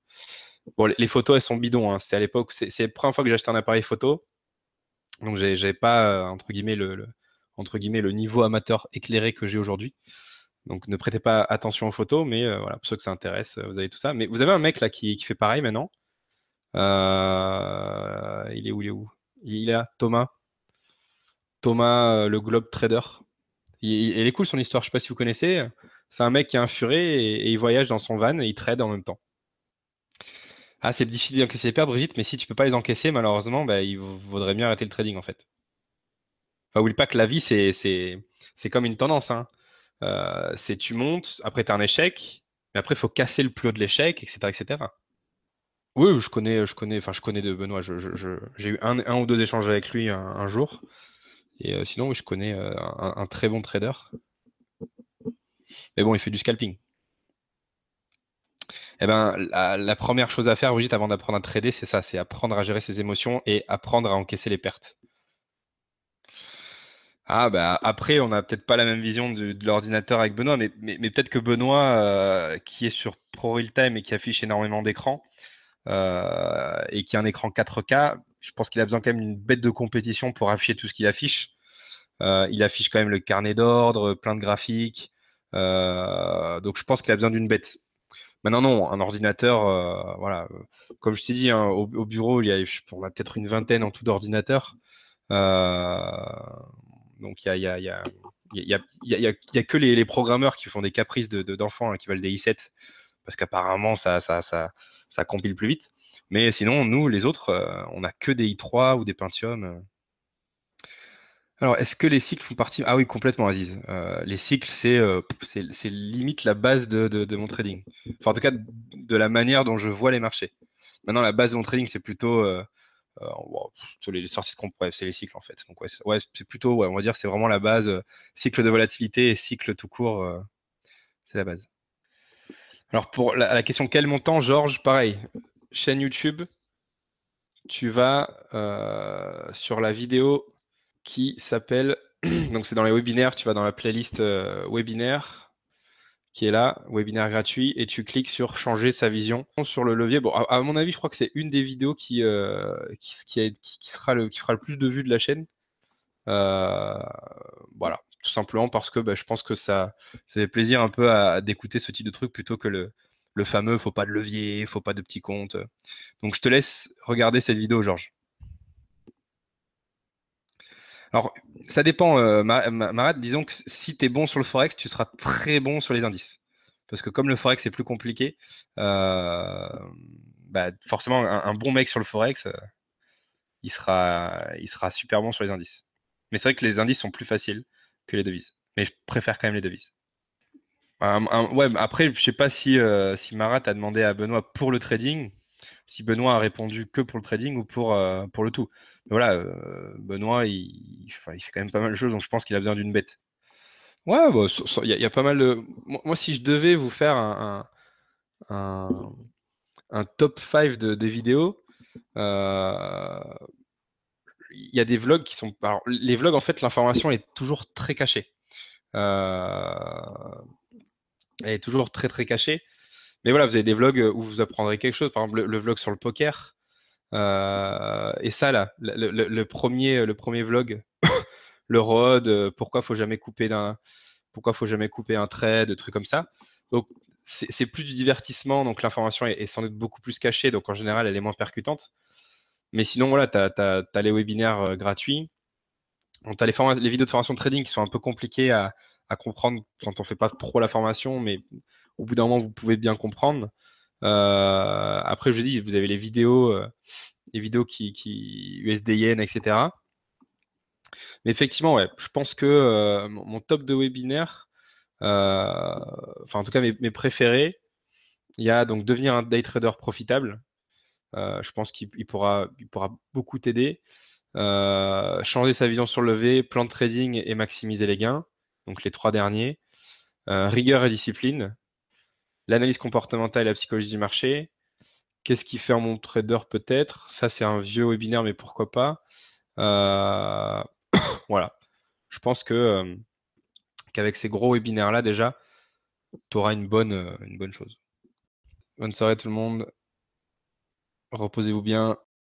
Bon, les, photos, elles sont bidons. Hein. C'était à l'époque, c'est la première fois que j'ai acheté un appareil photo, donc j'avais pas entre guillemets le, entre guillemets le niveau amateur éclairé que j'ai aujourd'hui. Donc ne prêtez pas attention aux photos, mais voilà, pour ceux que ça intéresse, vous avez tout ça. Mais vous avez un mec là qui, qui fait pareil maintenant. il est où Il est où Il est là, Thomas. Thomas euh, le Globe Trader. Il, est cool son histoire, je ne sais pas si vous connaissez. C'est un mec qui est un et, et, il voyage dans son van et il trade en même temps. Ah, c'est difficile d'encaisser les pertes, Brigitte, mais si tu ne peux pas les encaisser, malheureusement, bah, il vaudrait mieux arrêter le trading en fait. Enfin, oublie pas que la vie, c'est, c'est, comme une tendance. Hein. Euh, c'est tu montes, après tu as un échec, mais après il faut casser le plus haut de l'échec, etc., etc. Oui, je connais, je connais, enfin je connais de Benoît. j'ai eu un, ou deux échanges avec lui un jour. Et euh, sinon, je connais euh, un, très bon trader. Mais bon, il fait du scalping. Eh ben, la, première chose à faire, Brigitte, avant d'apprendre à trader, c'est ça, c'est apprendre à gérer ses émotions et apprendre à encaisser les pertes. Ah bah après on n'a peut-être pas la même vision de, l'ordinateur avec Benoît, mais, peut-être que Benoît euh, qui est sur Pro Real Time et qui affiche énormément d'écrans et qui a un écran 4K, je pense qu'il a besoin quand même d'une bête de compétition pour afficher tout ce qu'il affiche. Euh, il affiche quand même le carnet d'ordre, plein de graphiques. Euh, donc je pense qu'il a besoin d'une bête. Maintenant non, un ordinateur, euh, voilà. Comme je t'ai dit, hein, au, bureau, il y a, peut-être une vingtaine en tout d'ordinateurs. donc il y a, n'y a, que les, programmeurs qui font des caprices d'enfants, de, hein, qui veulent des i7, parce qu'apparemment, ça, ça compile plus vite. Mais sinon, nous, les autres, euh, on n'a que des i3 ou des Pentium. Euh. Alors, est-ce que les cycles font partie Ah oui, complètement, Aziz. Euh, les cycles, c'est limite la base de, mon trading. Enfin, en tout cas, de la manière dont je vois les marchés. Maintenant, la base de mon trading, c'est plutôt les sorties de compte, c'est les cycles en fait. Donc, ouais, c'est plutôt, ouais, on va dire, c'est vraiment la base. cycle de volatilité et cycle tout court, c'est la base. Alors, pour la question quel montant, Georges, pareil chaîne YouTube, tu vas euh, sur la vidéo qui s'appelle, donc c'est dans les webinaires, tu vas dans la playlist euh, webinaire qui est là, webinaire gratuit, et tu cliques sur changer sa vision sur le levier. Bon, à, mon avis, je crois que c'est une des vidéos euh, qui, qui, sera le, qui fera le plus de vues de la chaîne. voilà, tout simplement parce que bah, je pense que ça, ça fait plaisir un peu à d'écouter ce type de truc plutôt que le, le fameux faut pas de levier, faut pas de petits comptes. Donc je te laisse regarder cette vidéo, Georges. Alors, ça dépend, euh, Marat. disons que si tu es bon sur le Forex, tu seras très bon sur les indices. Parce que comme le Forex est plus compliqué, euh, bah, forcément, un, bon mec sur le Forex, euh, il, sera, il sera super bon sur les indices. Mais c'est vrai que les indices sont plus faciles que les devises. Mais je préfère quand même les devises. Euh, ouais, après, je sais pas si, euh, si Marat a demandé à Benoît pour le trading, si Benoît a répondu que pour le trading ou pour, euh, pour le tout. voilà, Benoît, il, fait quand même pas mal de choses, donc je pense qu'il a besoin d'une bête. Ouais, bah, il y, a pas mal de. Moi, si je devais vous faire un, un, top 5 de, des vidéos, il y a des vlogs qui sont. les vlogs, en fait, l'information est toujours très cachée. Euh, elle est toujours très très cachée. Mais voilà, vous avez des vlogs euh, où vous apprendrez quelque chose. Par exemple, le, vlog sur le poker. Euh, et ça, là, le, premier, euh, le premier vlog, le rod, pourquoi faut jamais couper d'un, pourquoi faut jamais couper un trade de trucs comme ça. Donc, c'est plus du divertissement, donc l'information est, sans doute beaucoup plus cachée, donc en général, elle est moins percutante. Mais sinon, voilà, tu as, les webinaires gratuits, tu as les, les vidéos de formation de trading qui sont un peu compliquées à, à comprendre quand on fait pas trop la formation, mais au bout d'un moment, vous pouvez bien comprendre. Euh, après, je dis, vous avez les vidéos, euh, les vidéos qui, qui USDN, etc. Mais effectivement, ouais, je pense que euh, mon top de webinaire, enfin en tout cas mes, préférés, il y a donc devenir un day trader profitable. je pense qu'il pourra, pourra beaucoup t'aider. changer sa vision sur le V, plan de trading et maximiser les gains donc les trois derniers, euh, rigueur et discipline, l'analyse comportementale et la psychologie du marché, qu'est-ce qui fait mon trader peut-être, ça c'est un vieux webinaire mais pourquoi pas, euh, voilà, je pense que euh, qu'avec ces gros webinaires là déjà, tu auras une bonne, une bonne chose. Bonne soirée tout le monde, reposez-vous bien.